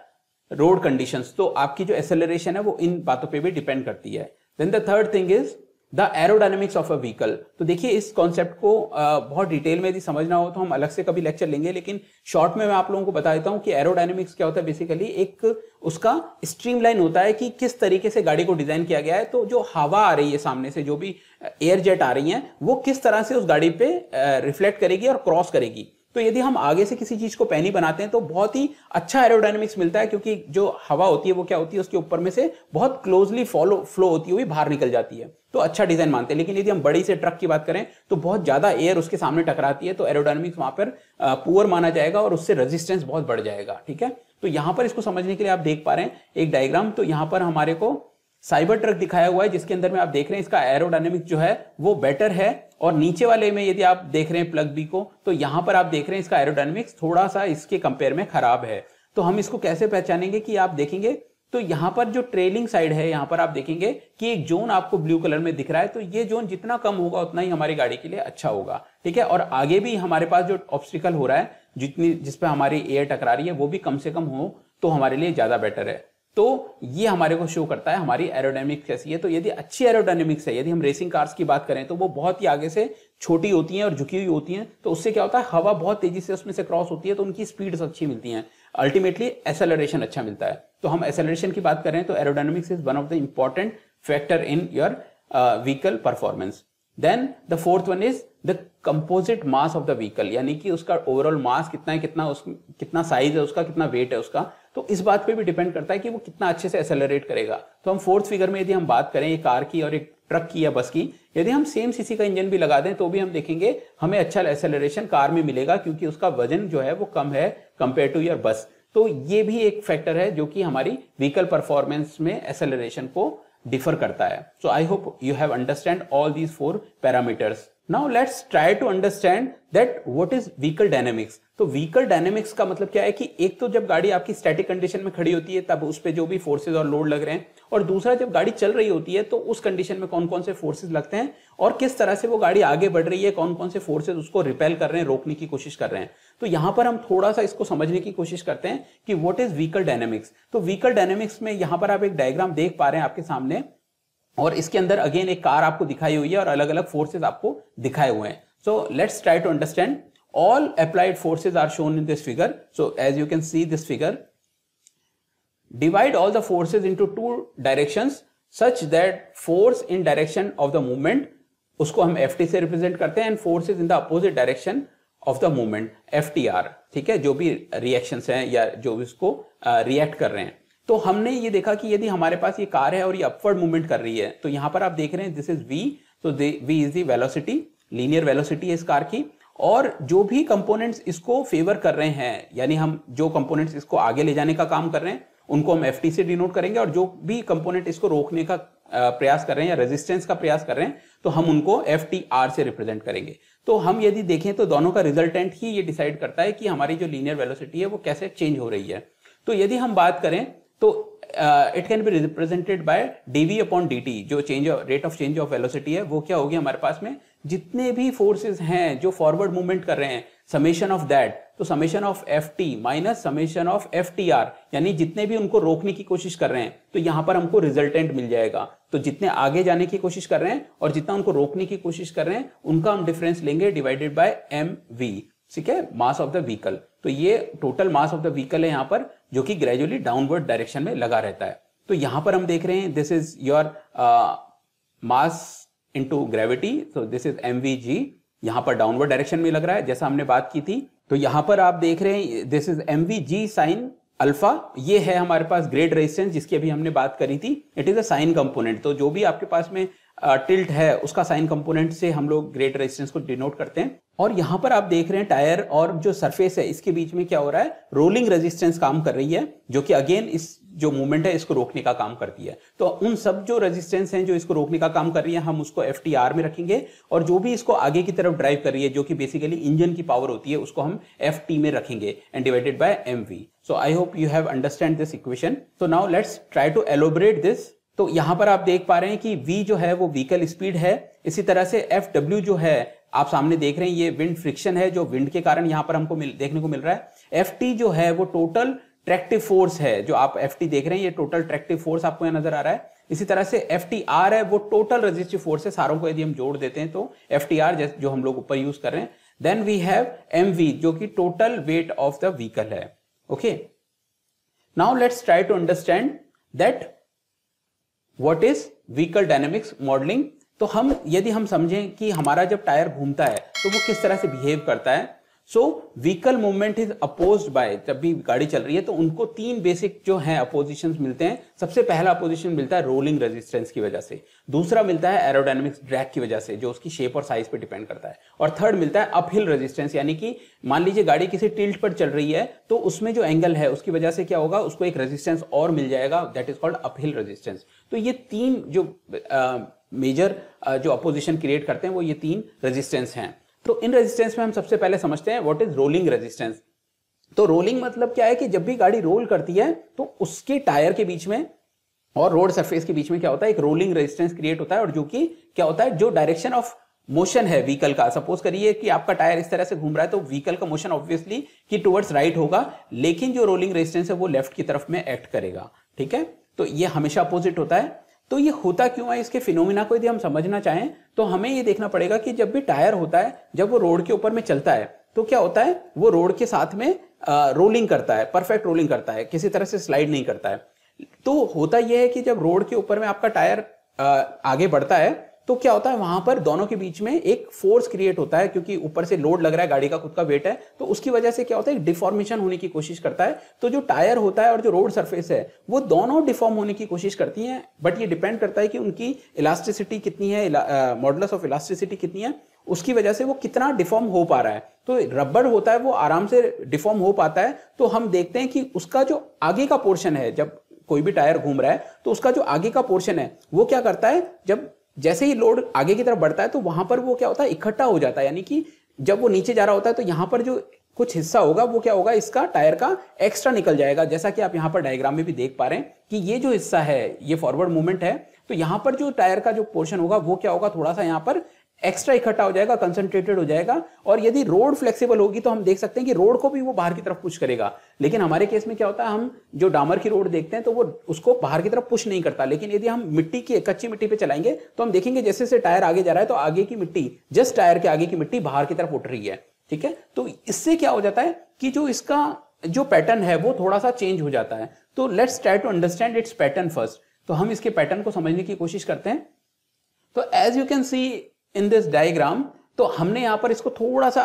road conditions तो आपकी जो एक्सेलरेशन है वो इन बातों पे भी डिपेंड करती है then the third thing is the aerodynamics of a vehicle तो देखिए इस कॉन्सेप्ट को बहुत डिटेल में यदि समझना हो तो हम अलग से कभी लेक्चर लेंगे लेकिन शॉर्ट में मैं आप लोगों को बता देता हूँ कि एरोडाइनमिक्स क्या होता है बेसिकली एक उसका स्ट्रीमलाइन होता है कि किस तरीके से गाड़ी को डिजाइन किया गया है तो जो हवा आ रही है सामने से जो भी एयर जेट आ रही है वो किस तरह से उस गाड़ी पे रिफ्लेक्ट करेगी और क्रॉस करेगी तो यदि हम आगे से किसी चीज़ को पैनी बनाते हैं तो बहुत ही अच्छा एरोडाइनमिक्स मिलता है क्योंकि जो हवा होती है वो क्या होती है उसके ऊपर में से बहुत क्लोजली फॉलो फ्लो होती हुई बाहर निकल जाती है तो अच्छा डिजाइन मानते हैं लेकिन यदि हम बड़ी से ट्रक की बात करें तो बहुत ज्यादा एयर उसके सामने टकराती है तो एरोडाइनमिक्स वहां पर पुअर माना जाएगा और उससे रेजिस्टेंस बहुत बढ़ जाएगा ठीक है तो यहां पर इसको समझने के लिए आप देख पा रहे हैं एक डायग्राम तो यहां पर हमारे को साइबर ट्रक दिखाया हुआ है जिसके अंदर में आप देख रहे हैं इसका एरोडायनेमिक जो है वो बेटर है और नीचे वाले में यदि आप देख रहे हैं प्लग बी को तो यहां पर आप देख रहे हैं इसका एरोडायनेमिक्स थोड़ा सा इसके कंपेयर में खराब है तो हम इसको कैसे पहचानेंगे कि आप देखेंगे तो यहां पर जो ट्रेलिंग साइड है यहां पर आप देखेंगे कि एक जोन आपको ब्लू कलर में दिख रहा है तो ये जोन जितना कम होगा उतना ही हमारी गाड़ी के लिए अच्छा होगा ठीक है और आगे भी हमारे पास जो ऑब्स्टिकल हो रहा है जितनी जिसपे हमारी एयर टकरा रही है वो भी कम से कम हो तो हमारे लिए ज्यादा बेटर है तो ये हमारे को शो करता है हमारी एरोडाइनमिक्स कैसी है तो यदि अच्छी एरोडाइनमिक्स है यदि हम रेसिंग कार्स की बात करें तो वो बहुत ही आगे से छोटी होती हैं और झुकी हुई होती हैं तो उससे क्या होता है हवा बहुत तेजी से उसमें से क्रॉस होती है तो उनकी स्पीड्स अच्छी मिलती हैं अल्टीमेटली एसेलरेशन अच्छा मिलता है तो हम एसेलरेशन की बात करें तो aerodynamics is one of the important factor in your vehicle performance then the fourth one is the composite mass of the vehicle यानी कि उसका ओवरऑल मास कितना है कितना उस कितना साइज है उसका कितना वेट है उसका तो इस बात पे भी डिपेंड करता है कि वो कितना अच्छे से एसेलरेट करेगा तो हम फोर्थ फिगर में यदि हम बात करें एक कार की और एक ट्रक की या बस की यदि हम सेम सीसी का इंजन भी लगा दें तो भी हम देखेंगे हमें अच्छा एसेलरेशन कार में मिलेगा क्योंकि उसका वजन जो है वो कम है कंपेयर टू योर बस तो ये भी एक फैक्टर है जो कि हमारी व्हीकल परफॉर्मेंस में एसेलरेशन को डिफर करता है so I hope you have understand all these four parameters now let's try to understand that what is vehicle dynamics तो व्हीकल डायनेमिक्स का मतलब क्या है कि एक तो जब गाड़ी आपकी स्टैटिक कंडीशन में खड़ी होती है तब उस पर जो भी फोर्सेज और लोड लग रहे हैं और दूसरा जब गाड़ी चल रही होती है तो उस कंडीशन में कौन कौन से फोर्सेज लगते हैं और किस तरह से वो गाड़ी आगे बढ़ रही है कौन कौन से फोर्सेज उसको रिपेल कर रहे हैं रोकने की कोशिश कर रहे हैं तो यहां पर हम थोड़ा सा इसको समझने की कोशिश करते हैं कि वॉट इज व्हीकल डायनेमिक्स तो व्हीकल डायनेमिक्स में यहां पर आप एक डायग्राम देख पा रहे हैं आपके सामने और इसके अंदर अगेन एक कार आपको दिखाई हुई है और अलग अलग फोर्सेज आपको दिखाए हुए हैं so let's try to understand all applied forces are shown in this figure so as you can see this figure divide all the forces into two directions such that force in direction of the movement उसको हम F T से represent करते हैं and is in the opposite direction of the movement F T R ठीक है जो भी reaction हैं या जो भी उसको रिएक्ट uh, कर रहे हैं तो हमने ये देखा कि यदि हमारे पास ये कार है और ये अपवर्ड मूवमेंट कर रही है तो यहां पर आप देख रहे हैं दिस इज वी तो V is the velocity linear velocity है इस कार की और जो भी कंपोनेंट्स इसको फेवर कर रहे हैं यानी हम जो कंपोनेंट्स इसको आगे ले जाने का काम कर रहे हैं उनको हम एफ से डिनोट करेंगे और जो भी कंपोनेंट इसको रोकने का प्रयास कर रहे हैं या रेजिस्टेंस का प्रयास कर रहे हैं तो हम उनको एफ से रिप्रेजेंट करेंगे तो हम यदि देखें तो दोनों का रिजल्टेंट ही ये डिसाइड करता है कि हमारी जो लीनियर वेलोसिटी है वो कैसे चेंज हो रही है तो यदि हम बात करें तो it can be represented by DV upon D जो change rate of change of velocity है वो क्या होगी हमारे पास में जितने भी फोर्सेस हैं जो फॉरवर्ड मूवमेंट कर रहे हैं समेशन ऑफ दैट तो summation of F T minus summation of F T R यानी जितने भी उनको रोकने की कोशिश कर रहे हैं तो यहां पर हमको रिजल्टेंट मिल जाएगा तो जितने आगे जाने की कोशिश कर रहे हैं और जितना उनको रोकने की कोशिश कर रहे हैं उनका हम डिफरेंस लेंगे डिवाइडेड बाय एम वी ठीक है मास ऑफ द व्हीकल तो ये total mass of the vehicle है यहां पर जो कि ग्रेजुअली डाउनवर्ड डायरेक्शन में लगा रहता है तो यहां पर हम देख रहे हैं this is your mass into gravity so this is M V G यहाँ पर डाउनवर्ड डायरेक्शन में लग रहा है जैसा हमने बात की थी तो यहाँ पर आप देख रहे हैं this is M V G sine alpha ये है हमारे पास ग्रेड रेजिस्टेंस जिसकी अभी हमने बात करी थी it is a sine component तो जो भी आपके पास में टिल्ट है उसका साइन कंपोनेंट से हम लोग ग्रेट रेजिस्टेंस को डिनोट करते हैं और यहाँ पर आप देख रहे हैं टायर और जो सरफेस है इसके बीच में क्या हो रहा है रोलिंग रेजिस्टेंस काम कर रही है जो कि अगेन इस जो मूवमेंट है इसको रोकने का काम करती है तो उन सब जो रेजिस्टेंस हैं जो इसको रोकने का काम कर रही है हम उसको एफ में रखेंगे और जो भी इसको आगे की तरफ ड्राइव कर रही है जो कि बेसिकली इंजन की पावर होती है उसको हम एफ में रखेंगे and divided by M so I hope you have understand this equation so now let's try to elaborate this तो यहां पर आप देख पा रहे हैं कि V जो है वो व्हीकल स्पीड है इसी तरह से FW जो है आप सामने देख रहे हैं ये विंड फ्रिक्शन है जो विंड के कारण यहां पर हमको मिल, देखने को मिल रहा है FT जो है वो टोटल ट्रैक्टिव फोर्स है जो आप एफ देख रहे हैं ये टोटल ट्रैक्टिव फोर्स आपको यहाँ नजर आ रहा है इसी तरह से एफ है वो टोटल रजिस्टिव फोर्स है सारों को यदि हम जोड़ देते हैं तो एफ जो हम लोग ऊपर यूज कर रहे हैं देन वी हैव एम जो कि total weight of the vehicle है okay now let's try to understand that what is vehicle dynamics modelling तो हम यदि हम समझें कि हमारा जब टायर घूमता है तो वो किस तरह से बिहेव करता है so vehicle movement is oppose by जब भी गाड़ी चल रही है तो उनको तीन बेसिक जो है अपोजिशन मिलते हैं सबसे पहला अपोजिशन मिलता है रोलिंग रेजिस्टेंस की वजह से दूसरा मिलता है एरोडायनेमिक्स ड्रैग की वजह से जो उसकी शेप और साइज पर डिपेंड करता है और थर्ड मिलता है अपहिल रेजिस्टेंस यानी कि मान लीजिए गाड़ी किसी टिल्ट पर चल रही है तो उसमें जो एंगल है उसकी वजह से क्या होगा उसको एक रेजिस्टेंस और मिल जाएगा that is called uphill resistance तो ये तीन जो मेजर uh, uh, जो अपोजिशन क्रिएट करते हैं वो ये तीन रेजिस्टेंस हैं तो इन रेजिस्टेंस में हम सबसे पहले समझते हैं व्हाट इज रोलिंग रेजिस्टेंस तो रोलिंग मतलब क्या है कि जब भी गाड़ी रोल करती है तो उसके टायर के बीच में और रोड सरफेस के बीच में क्या होता है एक रोलिंग रेजिस्टेंस क्रिएट होता है और जो कि क्या होता है जो डायरेक्शन ऑफ मोशन है व्हीकल का सपोज करिए कि आपका टायर इस तरह से घूम रहा है तो व्हीकल का मोशन ऑब्वियसली कि टुवर्ड्स राइट होगा लेकिन जो रोलिंग रेजिस्टेंस है वो लेफ्ट की तरफ में एक्ट करेगा ठीक है तो ये हमेशा अपोजिट होता है तो ये होता क्यों है इसके फिनोमिना को यदि हम समझना चाहें तो हमें ये देखना पड़ेगा कि जब भी टायर होता है जब वो रोड के ऊपर में चलता है तो क्या होता है वो रोड के साथ में रोलिंग करता है परफेक्ट रोलिंग करता है किसी तरह से स्लाइड नहीं करता है तो होता यह है कि जब रोड के ऊपर में आपका टायर आगे बढ़ता है तो क्या होता है वहां पर दोनों के बीच में एक फोर्स क्रिएट होता है क्योंकि ऊपर से लोड लग रहा है गाड़ी का खुद का वेट है तो उसकी वजह से क्या होता है डिफॉर्मेशन होने की कोशिश करता है तो जो टायर होता है और जो रोड सरफेस है वो दोनों डिफॉर्म होने की कोशिश करती हैं बट ये डिपेंड करता है कि उनकी इलास्टिसिटी कितनी है मॉडल ऑफ इलास्टिसिटी कितनी है उसकी वजह से वो कितना डिफॉर्म हो पा रहा है तो रबड़ होता है वो आराम से डिफॉर्म हो पाता है तो हम देखते हैं कि उसका जो आगे का पोर्शन है जब कोई भी टायर घूम रहा है तो उसका जो आगे का पोर्शन है वो क्या करता है जब जैसे ही लोड आगे की तरफ बढ़ता है तो वहां पर वो क्या होता है इकट्ठा हो जाता है यानी कि जब वो नीचे जा रहा होता है तो यहां पर जो कुछ हिस्सा होगा वो क्या होगा इसका टायर का एक्स्ट्रा निकल जाएगा जैसा कि आप यहाँ पर डायग्राम में भी देख पा रहे हैं कि ये जो हिस्सा है ये फॉरवर्ड मूवमेंट है तो यहाँ पर जो टायर का जो पोर्शन होगा वो क्या होगा थोड़ा सा यहाँ पर एक्स्ट्रा इकट्ठा हो जाएगा कंसंट्रेटेड हो जाएगा और यदि रोड फ्लेक्सिबल होगी तो हम देख सकते हैं कि रोड को भी वो बाहर की तरफ पुश करेगा लेकिन हमारे केस में क्या होता है हम जो डामर की रोड देखते हैं तो वो उसको बाहर की तरफ पुश नहीं करता लेकिन यदि हम मिट्टी की कच्ची मिट्टी पे चलाएंगे तो हम देखेंगे जैसे जैसे टायर आगे जा रहा है तो आगे की मिट्टी जस्ट टायर के आगे की मिट्टी बाहर की तरफ उठ रही है ठीक है तो इससे क्या हो जाता है कि जो इसका जो पैटर्न है वो थोड़ा सा चेंज हो जाता है तो let's try to understand its pattern first तो हम इसके पैटर्न को समझने की कोशिश करते हैं तो as you can see in this diagram तो हमने यहाँ पर इसको थोड़ा सा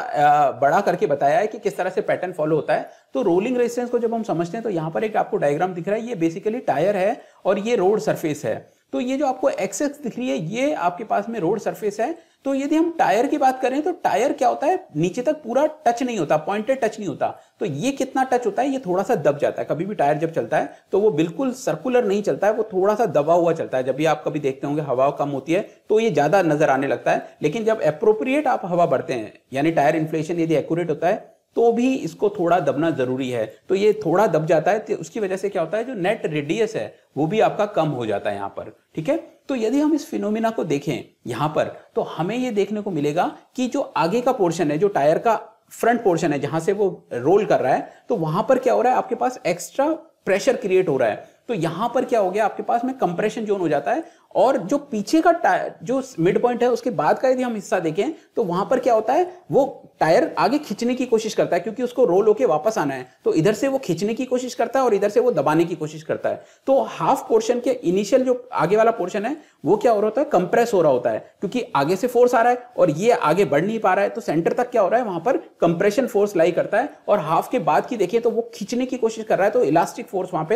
बड़ा करके बताया है कि किस तरह से पैटर्न फॉलो होता है तो रोलिंग रेजिस्टेंस को जब हम समझते हैं तो यहाँ पर एक आपको डायग्राम दिख रहा है ये बेसिकली टायर है और ये रोड सरफेस है तो ये जो आपको एक्सेस दिख रही है ये आपके पास में रोड सरफेस है तो यदि हम टायर की बात करें तो टायर क्या होता है नीचे तक पूरा टच नहीं होता पॉइंटेड टच नहीं होता तो ये कितना टच होता है ये थोड़ा सा दब जाता है कभी भी टायर जब चलता है तो वो बिल्कुल सर्कुलर नहीं चलता है वो थोड़ा सा दबा हुआ चलता है जब भी आप कभी देखते होंगे हवा कम होती है तो ये ज्यादा नजर आने लगता है लेकिन जब अप्रोप्रिएट आप हवा बढ़ते हैं यानी टायर इन्फ्लेशन यदि एक्यूरेट होता है तो भी इसको थोड़ा दबना जरूरी है तो ये थोड़ा दब जाता है तो उसकी वजह से क्या होता है जो नेट रेडियस है वो भी आपका कम हो जाता है यहाँ पर ठीक है तो यदि हम इस फिनोमिना को देखें यहाँ पर तो हमें ये देखने को मिलेगा कि जो आगे का पोर्शन है जो टायर का फ्रंट पोर्शन है जहां से वो रोल कर रहा है तो वहां पर क्या हो रहा है आपके पास एक्स्ट्रा प्रेशर क्रिएट हो रहा है तो यहां पर क्या हो गया आपके पास में कंप्रेशन जोन हो जाता है और जो पीछे का टायर जो मिड पॉइंट है उसके बाद का यदि हम हिस्सा देखें तो वहां पर क्या होता है वो टायर आगे खींचने की कोशिश करता है क्योंकि उसको रोल होके वापस आना है तो इधर से वो खींचने की कोशिश करता है और इधर से वो दबाने की कोशिश करता है तो हाफ पोर्शन के इनिशियल जो आगे वाला पोर्शन है वो क्या हो रहा होता है कंप्रेस हो रहा होता है क्योंकि आगे से फोर्स आ रहा है और ये आगे बढ़ नहीं पा रहा है तो सेंटर तक क्या हो रहा है वहां पर कंप्रेशन फोर्स लाई करता है और हाफ के बाद की देखिए तो वो खींचने की कोशिश कर रहा है तो इलास्टिक फोर्स वहां पर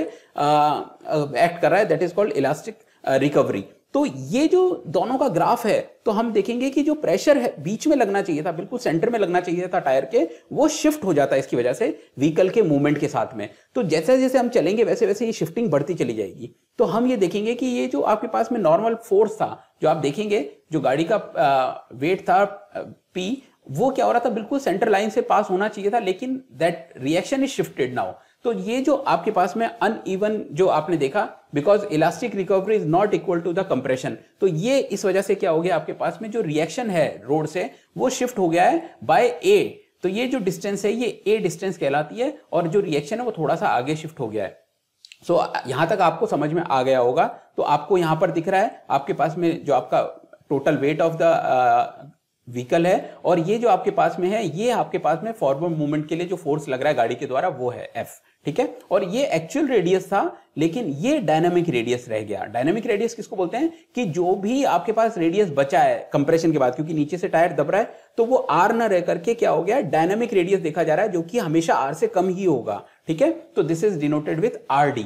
एक्ट कर रहा है that is called elastic recovery तो ये जो दोनों का ग्राफ है तो हम देखेंगे कि जो प्रेशर है बीच में लगना चाहिए था बिल्कुल सेंटर में लगना चाहिए था टायर के वो शिफ्ट हो जाता है इसकी वजह से व्हीकल के मूवमेंट के साथ में तो जैसे जैसे हम चलेंगे वैसे वैसे ये शिफ्टिंग बढ़ती चली जाएगी तो हम ये देखेंगे कि ये जो आपके पास में नॉर्मल फोर्स था जो आप देखेंगे जो गाड़ी का वेट था पी वो क्या हो रहा था बिल्कुल सेंटर लाइन से पास होना चाहिए था लेकिन that reaction is shifted now तो ये जो आपके पास में अन ईवन जो आपने देखा because elastic recovery is not equal to the compression तो ये इस वजह से क्या हो गया आपके पास में जो रिएक्शन है रोड से वो शिफ्ट हो गया है बाय ए तो ये जो डिस्टेंस है ये ए डिस्टेंस कहलाती है और जो रिएक्शन है वो थोड़ा सा आगे शिफ्ट हो गया है सो so, यहां तक आपको समझ में आ गया होगा तो आपको यहां पर दिख रहा है आपके पास में जो आपका total weight of the vehicle है और ये जो आपके पास में है ये आपके पास में फॉरवर्ड मूवमेंट के लिए जो फोर्स लग रहा है गाड़ी के द्वारा वो है एफ ठीक है और ये एक्चुअल रेडियस था लेकिन ये डायनामिक रेडियस रह गया डायनामिक रेडियस किसको बोलते हैं कि जो भी आपके पास रेडियस बचा है कंप्रेशन के बाद क्योंकि नीचे से टायर दब रहा है तो वो आर ना रह करके क्या हो गया डायनामिक रेडियस देखा जा रहा है जो कि हमेशा आर से कम ही होगा ठीक है तो this is denoted with R D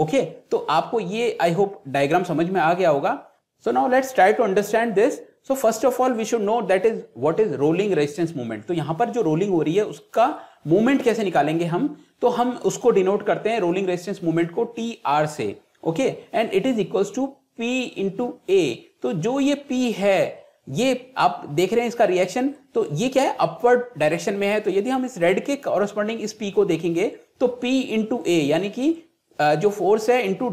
okay तो आपको ये आई होप डायग्राम समझ में आ गया होगा so now let's try to understand this so first of all we should know that is what is rolling resistance movement तो यहां पर जो रोलिंग हो रही है उसका मूवमेंट कैसे निकालेंगे हम तो हम उसको डिनोट करते हैं रोलिंग रेजिस्टेंस मूवमेंट को टी आर से okay and it is equals to P into A तो जो ये पी है ये आप देख रहे हैं इसका रिएक्शन तो ये क्या है अपवर्ड डायरेक्शन में है तो यदि हम इस रेड के कॉरस्पॉन्डिंग इस पी को देखेंगे तो पी इंटू ए यानी कि जो फोर्स है इंटू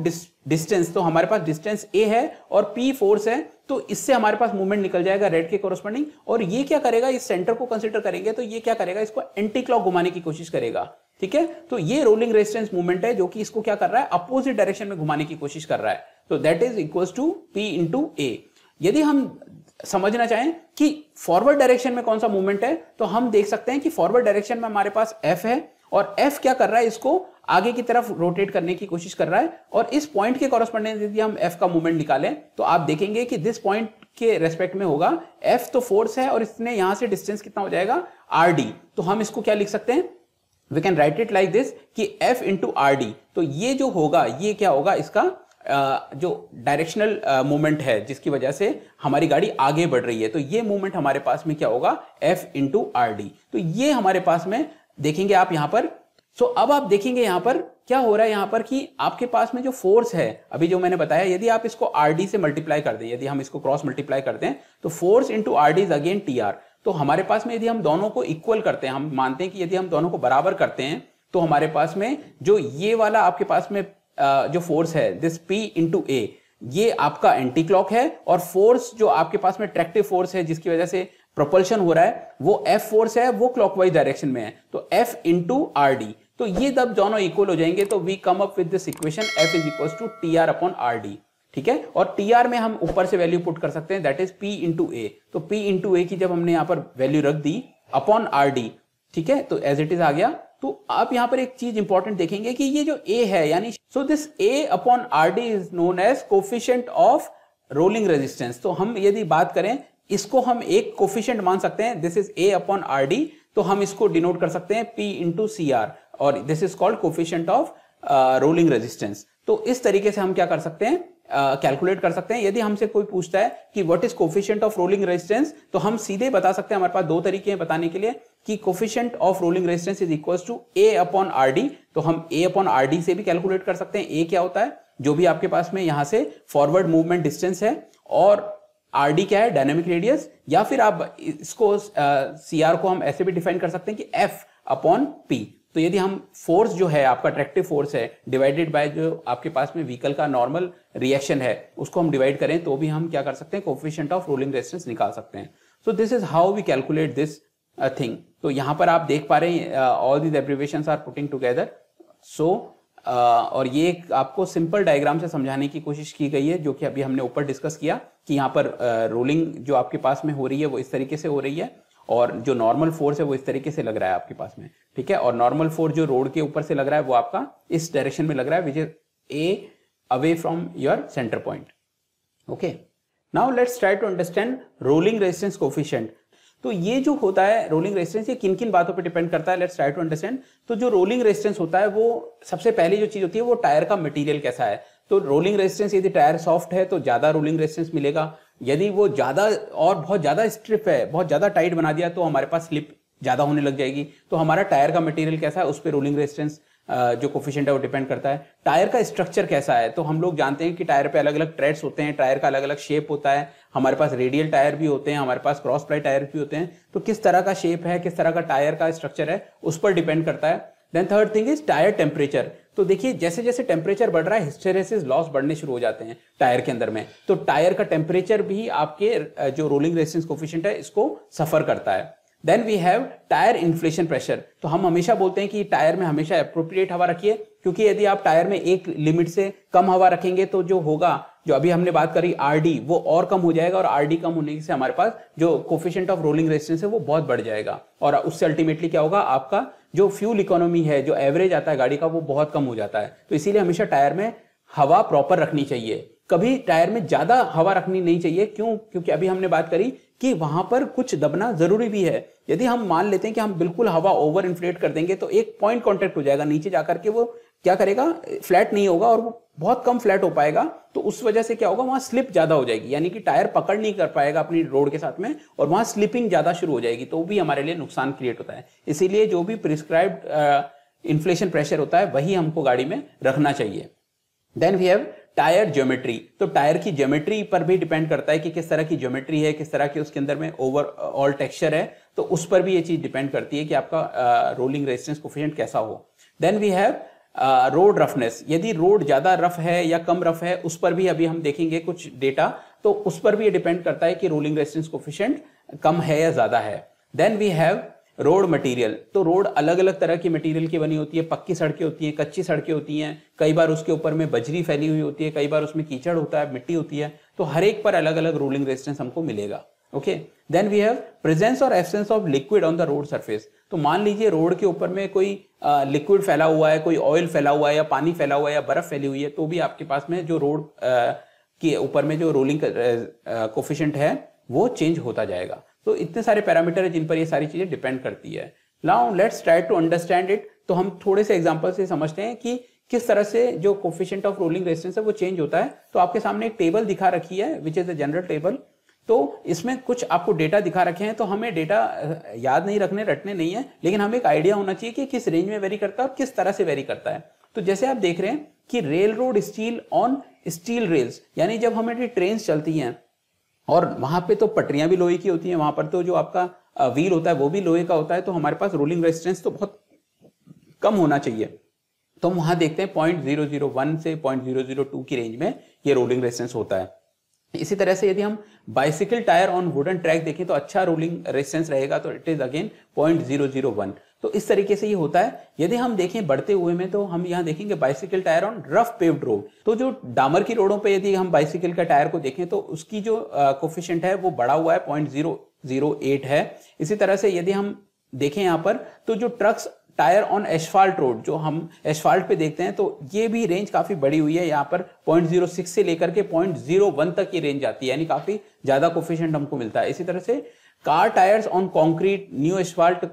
डिस्टेंस तो हमारे पास डिस्टेंस ए है और पी फोर्स है तो इससे हमारे पास मूवमेंट निकल जाएगा रेड के कोरस्पॉन्डिंग और ये क्या करेगा इस सेंटर को कंसिडर करेंगे तो ये क्या करेगा इसको एंटी क्लॉक घुमाने की कोशिश करेगा ठीक है तो ये रोलिंग रेजिस्टेंस मूवमेंट है जो कि इसको क्या कर रहा है अपोजिट डायरेक्शन में घुमाने की कोशिश कर रहा है तो that is equal to P into A यदि हम समझना चाहें कि फॉरवर्ड डायरेक्शन में कौन सा मूवमेंट है तो हम देख सकते हैं कि फॉरवर्ड डायरेक्शन में हमारे पास एफ है और एफ क्या कर रहा है इसको आगे की तरफ रोटेट करने की कोशिश कर रहा है और इस पॉइंट के कॉरस्पॉन्डेंस यदि हम एफ का मूवमेंट निकालें तो आप देखेंगे कि दिस पॉइंट के रेस्पेक्ट में होगा एफ तो फोर्स है और इसने यहां से डिस्टेंस कितना हो जाएगा आर डी तो हम इसको क्या लिख सकते हैं we can write it like this कि एफ इंटू आर डी तो ये जो होगा ये क्या होगा इसका जो डायरेक्शनल मूवमेंट है जिसकी वजह से हमारी गाड़ी आगे बढ़ रही है तो ये मूवमेंट हमारे पास में क्या होगा एफ इंटू आर डी तो ये हमारे पास में देखेंगे आप यहां पर सो अब आप देखेंगे यहां पर क्या हो रहा है यहां पर कि आपके पास में जो फोर्स है अभी जो मैंने बताया यदि आप इसको आर डी से मल्टीप्लाई कर दें यदि हम इसको क्रॉस मल्टीप्लाई करते हैं तो force into R D is again T R तो हमारे पास में यदि हम दोनों को इक्वल करते हैं हम मानते हैं कि यदि हम दोनों को बराबर करते हैं तो हमारे पास में जो ये वाला आपके पास में जो फोर्स है दिस पी इंटू ए ये आपका एंटी क्लॉक है और फोर्स जो आपके पास में अट्रैक्टिव फोर्स है जिसकी वजह से प्रोपल्शन हो रहा है वो एफ फोर्स है वो क्लॉकवाइज डायरेक्शन में है तो एफ इंटू आर डी तो ये जब दोनों इक्वल हो जाएंगे तो we come up with this equation f is equal to T R upon R D ठीक है और टी आर में हम ऊपर से वैल्यू पुट कर सकते हैं that is p into A तो पी इंटू ए की जब हमने यहाँ पर वैल्यू रख दी अपॉन आर डी ठीक है तो एज इट इज आ गया तो आप यहाँ पर एक चीज इंपॉर्टेंट देखेंगे कि ये जो ए है यानी so this A upon R D is known as coefficient of rolling resistance तो हम यदि बात करें इसको हम एक कोफिशियंट मान सकते हैं this is A upon R D तो हम इसको डिनोट कर सकते हैं पी इंटू सी आर और this is called coefficient of rolling resistance तो इस तरीके से हम क्या कर सकते हैं कैलकुलेट uh, कर सकते हैं यदि हमसे कोई पूछता है कि what is coefficient of rolling resistance तो हम सीधे बता सकते हैं हमारे पास दो तरीके हैं बताने के लिए कि coefficient of rolling resistance is equal to A upon R D तो हम ए अपॉन आर डी से भी कैलकुलेट कर सकते हैं ए क्या होता है जो भी आपके पास में यहां से फॉरवर्ड मूवमेंट डिस्टेंस है और आर डी क्या है डायनेमिक रेडियस या फिर आप इसको सी uh, आर को हम ऐसे भी डिफाइन कर सकते हैं कि एफ अपॉन पी तो यदि हम फोर्स जो है आपका अट्रैक्टिव फोर्स है डिवाइडेड बाय जो आपके पास में व्हीकल का नॉर्मल रिएक्शन है उसको हम डिवाइड करें तो भी हम क्या कर सकते हैं कोफिशियंट ऑफ रोलिंग रेजिस्टेंस निकाल सकते हैं so this is how we calculate this thing तो यहां पर आप देख पा रहे हैं all these abbreviation are putting together so और ये आपको सिंपल डायग्राम से समझाने की कोशिश की गई है जो कि अभी हमने ऊपर डिस्कस किया कि यहाँ पर रोलिंग uh, जो आपके पास में हो रही है वो इस तरीके से हो रही है और जो नॉर्मल फोर्स है वो इस तरीके से लग रहा है आपके पास में ठीक है और नॉर्मल फोर्स जो रोड के ऊपर से लग रहा है वो आपका इस डायरेक्शन में लग रहा है which is a away from your centre point okay now let's try to understand rolling resistance coefficient तो ये जो होता है रोलिंग रेजिस्टेंस ये किन किन बातों पे डिपेंड करता है लेट्स ट्राई टू अंडरस्टैंड तो जो रोलिंग रेजिस्टेंस होता है वो सबसे पहली जो चीज होती है वो टायर का मटेरियल कैसा है तो रोलिंग रेजिस्टेंस यदि टायर सॉफ्ट है तो ज्यादा रोलिंग रेजिस्टेंस मिलेगा यदि वो ज़्यादा और बहुत ज़्यादा स्ट्रिप है बहुत ज़्यादा टाइट बना दिया तो हमारे पास स्लिप ज़्यादा होने लग जाएगी तो हमारा टायर का मटेरियल कैसा है उस पर रोलिंग रेजिस्टेंस जो कोफिशेंट है वो डिपेंड करता है टायर का स्ट्रक्चर कैसा है तो हम लोग जानते हैं कि टायर पे अलग अलग ट्रेड्स होते हैं टायर का अलग अलग शेप होता है हमारे पास रेडियल टायर भी होते हैं हमारे पास क्रॉस प्लाई टायर भी होते हैं तो किस तरह का शेप है किस तरह का टायर का स्ट्रक्चर है उस पर डिपेंड करता है then third thing is tyre temperature तो देखिए जैसे जैसे टेम्परेचर बढ़ रहा है हिस्टेरेसिस लॉस बढ़ने शुरू हो जाते हैं टायर के अंदर में तो टायर का टेम्परेचर भी आपके जो रोलिंग रेसिस्टेंस कोफिशियंट है इसको सफर करता है then we have tyre inflation pressure तो हम हमेशा बोलते हैं कि टायर में हमेशा अप्रोप्रिएट हवा रखिए क्योंकि यदि आप टायर में एक लिमिट से कम हवा रखेंगे तो जो होगा जो अभी हमने बात करी आरडी वो और कम हो जाएगा और आरडी कम होने से हमारे पास जो कोफिशियंट ऑफ रोलिंग रेजिस्टेंस है वो बहुत बढ़ जाएगा और उससे अल्टीमेटली क्या होगा आपका जो फ्यूल इकोनॉमी है जो एवरेज आता है गाड़ी का वो बहुत कम हो जाता है तो इसीलिए हमेशा टायर में हवा प्रॉपर रखनी चाहिए कभी टायर में ज्यादा हवा रखनी नहीं चाहिए क्यों क्योंकि अभी हमने बात करी कि वहां पर कुछ दबना जरूरी भी है यदि हम मान लेते हैं कि हम बिल्कुल हवा ओवर इन्फ्लेट कर देंगे तो एक पॉइंट कॉन्टेक्ट हो जाएगा नीचे जाकर के वो क्या करेगा फ्लैट नहीं होगा और वो बहुत कम फ्लैट हो पाएगा तो उस वजह से क्या होगा वहां स्लिप ज्यादा हो जाएगी यानी कि टायर पकड़ नहीं कर पाएगा अपनी रोड के साथ में और वहां स्लिपिंग ज्यादा शुरू हो जाएगी तो भी हमारे लिए नुकसान क्रिएट होता है इसीलिए जो भी प्रिस्क्राइब्ड इन्फ्लेशन प्रेशर होता है वही हमको गाड़ी में रखना चाहिए then we have tyre geometry तो टायर की ज्योमेट्री पर भी डिपेंड करता है कि किस तरह की ज्योमेट्री है किस तरह की उसके अंदर में ओवरऑल टेक्सचर है तो उस पर भी ये चीज डिपेंड करती है कि आपका रोलिंग रेजिस्टेंस कोफिशिएंट कैसा हो then we have road roughness यदि रोड ज़्यादा रफ है या कम रफ है उस पर भी अभी हम देखेंगे कुछ डेटा तो उस पर भी ये डिपेंड करता है कि रोलिंग रेजिस्टेंस कोफिशेंट कम है या ज़्यादा है then we have road material तो रोड अलग अलग तरह की मटेरियल की बनी होती है पक्की सड़कें होती हैं कच्ची सड़कें होती हैं कई बार उसके ऊपर में बजरी फैली हुई होती है कई बार उसमें कीचड़ होता है मिट्टी होती है तो हर एक पर अलग अलग रोलिंग रेजिस्टेंस हमको मिलेगा okay then we have presence और absence of liquid on the road surface तो मान लीजिए रोड के ऊपर में कोई लिक्विड फैला हुआ है कोई ऑयल फैला हुआ है या पानी फैला हुआ है या बर्फ फैली हुई है तो भी आपके पास में जो रोड के ऊपर में जो रोलिंग कोफिशेंट है वो चेंज होता जाएगा तो इतने सारे पैरामीटर है जिन पर ये सारी चीजें डिपेंड करती है now let's try to understand it तो हम थोड़े से एग्जाम्पल से समझते हैं कि किस तरह से जो कोफिशियंट ऑफ रोलिंग रेजिस्टेंस है वो चेंज होता है तो आपके सामने एक टेबल दिखा रखी है which is a general table तो इसमें कुछ आपको डेटा दिखा रखे हैं तो हमें डेटा याद नहीं रखने रटने नहीं है लेकिन हमें एक आइडिया होना चाहिए कि किस रेंज में वेरी करता है और किस तरह से वेरी करता है तो जैसे आप देख रहे हैं कि rail road steel on steel rails यानी जब हमारी ट्रेन चलती हैं और वहां पे तो पटरियां भी लोहे की होती हैं वहां पर तो जो आपका व्हील होता है वो भी लोहे का होता है तो हमारे पास रोलिंग रेजिस्टेंस तो बहुत कम होना चाहिए तो हम वहां देखते हैं पॉइंट जीरो जीरो वन से पॉइंट जीरो जीरो टू की रेंज में ये रोलिंग रेजिस्टेंस होता है इसी तरह से यदि हम bicycle tyre on wooden track देखें तो अच्छा रोलिंग रेजिस्टेंस रहेगा तो it is again point zero zero one तो इस तरीके से ये होता है यदि हम देखें बढ़ते हुए में तो हम यहाँ देखेंगे bicycle tyre on rough paved road तो जो डामर की रोडों पे यदि हम बाइसिकल का टायर को देखें तो उसकी जो कोफिशेंट है वो बढ़ा हुआ है पॉइंट जीरो जीरो एट है इसी तरह से यदि हम देखें यहाँ पर तो जो trucks tyre on asphalt road जो हम एशफाल्ट पे देखते हैं तो ये भी रेंज काफ़ी बड़ी हुई है यहाँ पर 0.06 से लेकर के 0.01 तक की रेंज आती है यानी काफ़ी ज़्यादा कोफिशेंट हमको मिलता है इसी तरह से car tyres on concrete new asphalt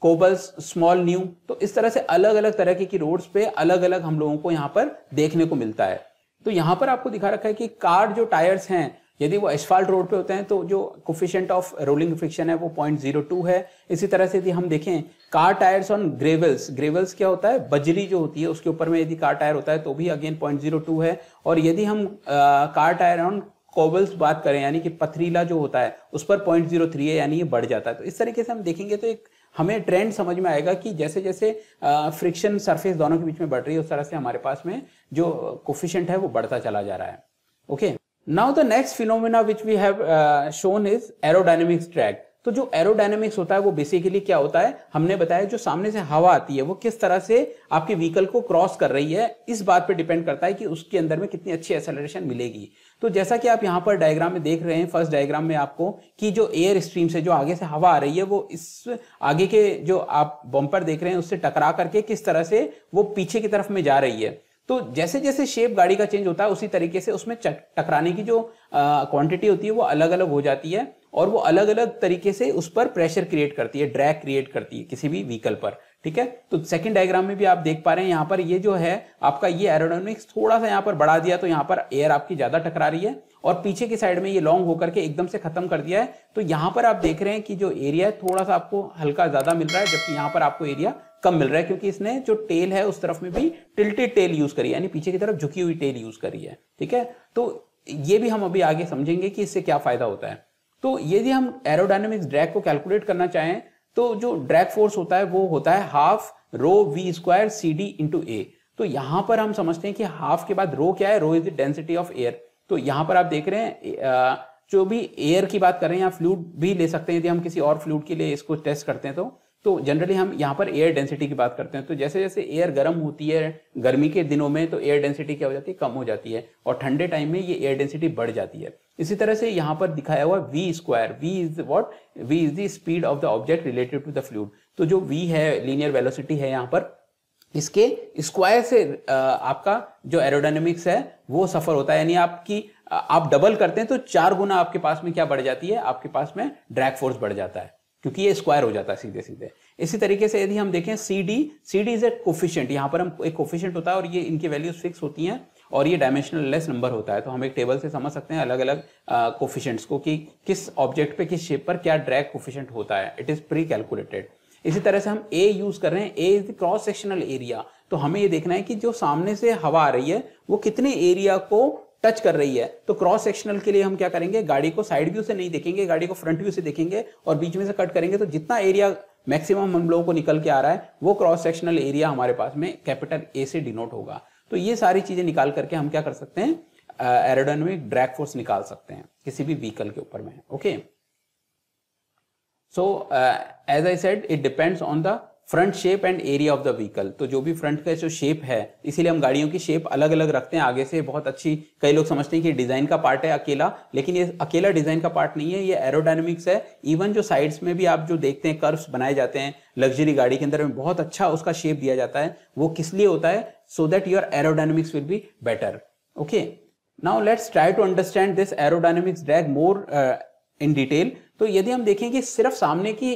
cobbles small new तो इस तरह से अलग अलग तरह की, रोड्स पे अलग अलग हम लोगों को यहाँ पर देखने को मिलता है तो यहाँ पर आपको दिखा रखा है कि कार जो टायर्स हैं यदि वो एसफाल्ट रोड पे होते हैं तो जो कोफिशेंट ऑफ रोलिंग फ्रिक्शन है वो 0.02 है इसी तरह से यदि हम देखें car tyres on gravels gravels क्या होता है बजरी जो होती है उसके ऊपर में यदि कार टायर होता है तो भी अगेन पॉइंट जीरो टू है और यदि हम कार टायर ऑन कोबल्स बात करें यानी कि पथरीला जो होता है उस पर पॉइंट जीरो थ्री है यानी ये बढ़ जाता है तो इस तरीके से हम देखेंगे तो एक हमें ट्रेंड समझ में आएगा कि जैसे जैसे फ्रिक्शन सरफेस दोनों के बीच में बढ़ रही है उस तरह से हमारे पास में जो कोफिशेंट है वो बढ़ता चला जा रहा है okay now the next phenomena which we have shown is aerodynamics track तो जो एरोडायनेमिक्स होता है वो बेसिकली क्या होता है हमने बताया जो सामने से हवा आती है वो किस तरह से आपके व्हीकल को क्रॉस कर रही है इस बात पे डिपेंड करता है कि उसके अंदर में कितनी अच्छी एसेलरेशन मिलेगी तो जैसा कि आप यहाँ पर डायग्राम में देख रहे हैं फर्स्ट डायग्राम में आपको कि जो एयर स्ट्रीम से जो आगे से हवा आ रही है वो इस आगे के जो आप बम्पर देख रहे हैं उससे टकरा करके किस तरह से वो पीछे की तरफ में जा रही है तो जैसे जैसे शेप गाड़ी का चेंज होता है उसी तरीके से उसमें टकराने की जो क्वांटिटी होती है वो अलग अलग हो जाती है और वो अलग अलग तरीके से उस पर प्रेशर क्रिएट करती है ड्रैग क्रिएट करती है किसी भी व्हीकल पर ठीक है तो सेकंड डायग्राम में भी आप देख पा रहे हैं यहाँ पर ये जो है आपका ये एरोडोनिक्स थोड़ा सा यहाँ पर बढ़ा दिया तो यहाँ पर एयर आपकी ज्यादा टकरा रही है और पीछे की साइड में ये लॉन्ग होकर के एकदम से खत्म कर दिया है तो यहाँ पर आप देख रहे हैं कि जो एरिया है थोड़ा सा आपको हल्का ज्यादा मिल रहा है जबकि यहाँ पर आपको एरिया कम मिल रहा है क्योंकि इसने जो टेल है उस तरफ में भी टिल्टेड टेल यूज करी है यानी पीछे की तरफ झुकी हुई टेल यूज करी है ठीक है तो ये भी हम अभी आगे समझेंगे कि इससे क्या फायदा होता है तो यदि हम एरोडाइनमिक्स ड्रैग को कैलकुलेट करना चाहें तो जो ड्रैग फोर्स होता है वो होता है half rho V square C D into A तो यहां पर हम समझते हैं कि हाफ के बाद रो क्या है rho is the density of air तो यहां पर आप देख रहे हैं जो भी एयर की बात कर रहे हैं या फ्लूड भी ले सकते हैं यदि हम किसी और फ्लूड के लिए इसको टेस्ट करते हैं तो तो जनरली हम यहाँ पर एयर डेंसिटी की बात करते हैं तो जैसे जैसे एयर गर्म होती है गर्मी के दिनों में तो एयर डेंसिटी क्या हो जाती है कम हो जाती है और ठंडे टाइम में ये एयर डेंसिटी बढ़ जाती है इसी तरह से यहाँ पर दिखाया हुआ V square V is what V is the speed of the object related to the fluid तो जो वी है लीनियर वेलोसिटी है यहाँ पर इसके स्क्वायर से आपका जो एरोडाइनमिक्स है वो सफर होता है यानी आपकी आप डबल करते हैं तो चार गुना आपके पास में क्या बढ़ जाती है आपके पास में ड्रैग फोर्स बढ़ जाता है क्योंकि ये स्क्वायर हो जाता है सीधे सीधे इसी तरीके से यदि हम देखें C D C D is a coefficient यहाँ पर हम एक कोफिशियंट होता है और ये इनकी वैल्यूज फिक्स होती हैं और ये डायमेंशनल लेस नंबर होता है तो हम एक टेबल से समझ सकते हैं अलग अलग कोफिशियंट्स को कि किस ऑब्जेक्ट पे किस शेप पर क्या ड्रैग कोफिशियंट होता है इट इज़ प्री कैलकुलेटेड इसी तरह से हम ए यूज़ कर रहे हैं A is the cross sectional area तो हमें ये देखना है कि जो सामने से हवा आ रही है वो कितने एरिया को टच कर रही है तो क्रॉस सेक्शनल के लिए हम क्या करेंगे गाड़ी को साइड व्यू से नहीं देखेंगे गाड़ी को फ्रंट व्यू से देखेंगे और बीच में से कट करेंगे तो जितना एरिया मैक्सिमम हम लोगों को निकल के आ रहा है वो क्रॉस सेक्शनल एरिया हमारे पास में कैपिटल ए से डिनोट होगा तो ये सारी चीजें निकाल करके हम क्या कर सकते हैं एरोडायनेमिक ड्रैग फोर्स निकाल सकते हैं किसी भी व्हीकल के ऊपर में okay so as I said it depends on the front shape and area of the vehicle तो जो भी फ्रंट का जो शेप है इसीलिए हम गाड़ियों की शेप अलग अलग रखते हैं आगे से बहुत अच्छी कई लोग समझते हैं कि डिजाइन का पार्ट है अकेला लेकिन ये अकेला डिजाइन का पार्ट नहीं है ये एरोडायनेमिक्स है इवन जो साइड्स में भी आप जो देखते हैं कर्व्स बनाए जाते हैं लग्जरी गाड़ी के अंदर में बहुत अच्छा उसका शेप दिया जाता है वो किस लिए होता है so that your aerodynamics will be better okay now let's try to understand this aerodynamics drag more in detail तो यदि हम देखें कि सिर्फ सामने की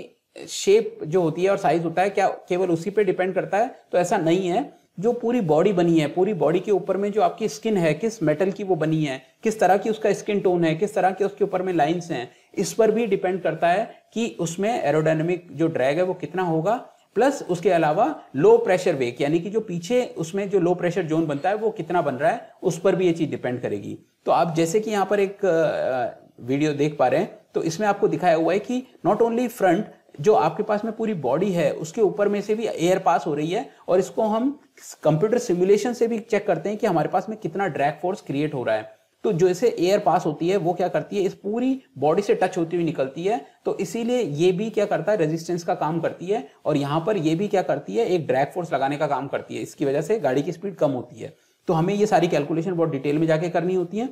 शेप जो होती है और साइज होता है क्या केवल उसी पे डिपेंड करता है तो ऐसा नहीं है जो पूरी बॉडी बनी है पूरी बॉडी के ऊपर में जो आपकी स्किन है किस मेटल की वो बनी है किस तरह की उसका स्किन टोन है किस तरह के उसके ऊपर में लाइंस हैं इस पर भी डिपेंड करता है कि उसमें एरोडायनेमिक जो ड्रैग है वो कितना होगा प्लस उसके अलावा लो प्रेशर वेक यानी कि जो पीछे उसमें जो लो प्रेशर जोन बनता है वो कितना बन रहा है उस पर भी ये चीज डिपेंड करेगी तो आप जैसे कि यहाँ पर एक वीडियो देख पा रहे हैं तो इसमें आपको दिखाया हुआ है कि नॉट ओनली फ्रंट जो आपके पास में पूरी बॉडी है उसके ऊपर में से भी एयर पास हो रही है और इसको हम कंप्यूटर सिमुलेशन से भी चेक करते हैं कि हमारे पास में कितना ड्रैग फोर्स क्रिएट हो रहा है तो जो इसे एयर पास होती है वो क्या करती है इस पूरी बॉडी से टच होती हुई निकलती है तो इसीलिए ये भी क्या करता है रेजिस्टेंस का काम करती है और यहाँ पर ये भी क्या करती है एक ड्रैग फोर्स लगाने का काम करती है इसकी वजह से गाड़ी की स्पीड कम होती है तो हमें ये सारी कैलकुलेशन बहुत डिटेल में जाके करनी होती है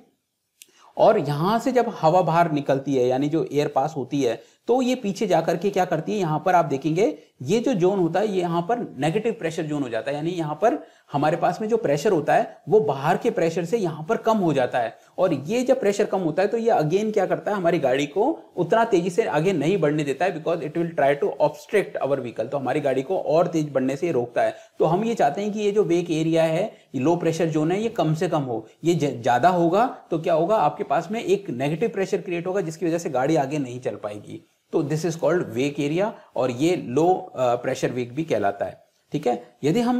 और यहाँ से जब हवा बाहर निकलती है यानी जो एयर पास होती है तो ये पीछे जाकर के क्या करती है यहाँ पर आप देखेंगे ये जो जोन होता है ये यहाँ पर नेगेटिव प्रेशर जोन हो जाता है यानी यहाँ पर हमारे पास में जो प्रेशर होता है वो बाहर के प्रेशर से यहाँ पर कम हो जाता है और ये जब प्रेशर कम होता है तो ये अगेन क्या करता है हमारी गाड़ी को उतना तेजी से आगे नहीं बढ़ने देता है because it will try to obstruct our vehicle तो हमारी गाड़ी को और तेज बढ़ने से रोकता है तो हम ये चाहते हैं कि ये जो वेक एरिया है ये लो प्रेशर जोन है ये कम से कम हो ये ज़्यादा होगा तो क्या होगा आपके पास में एक नेगेटिव प्रेशर क्रिएट होगा जिसकी वजह से गाड़ी आगे नहीं चल पाएगी तो this is called wake area और ये लो प्रेशर वेक भी कहलाता है ठीक है यदि हम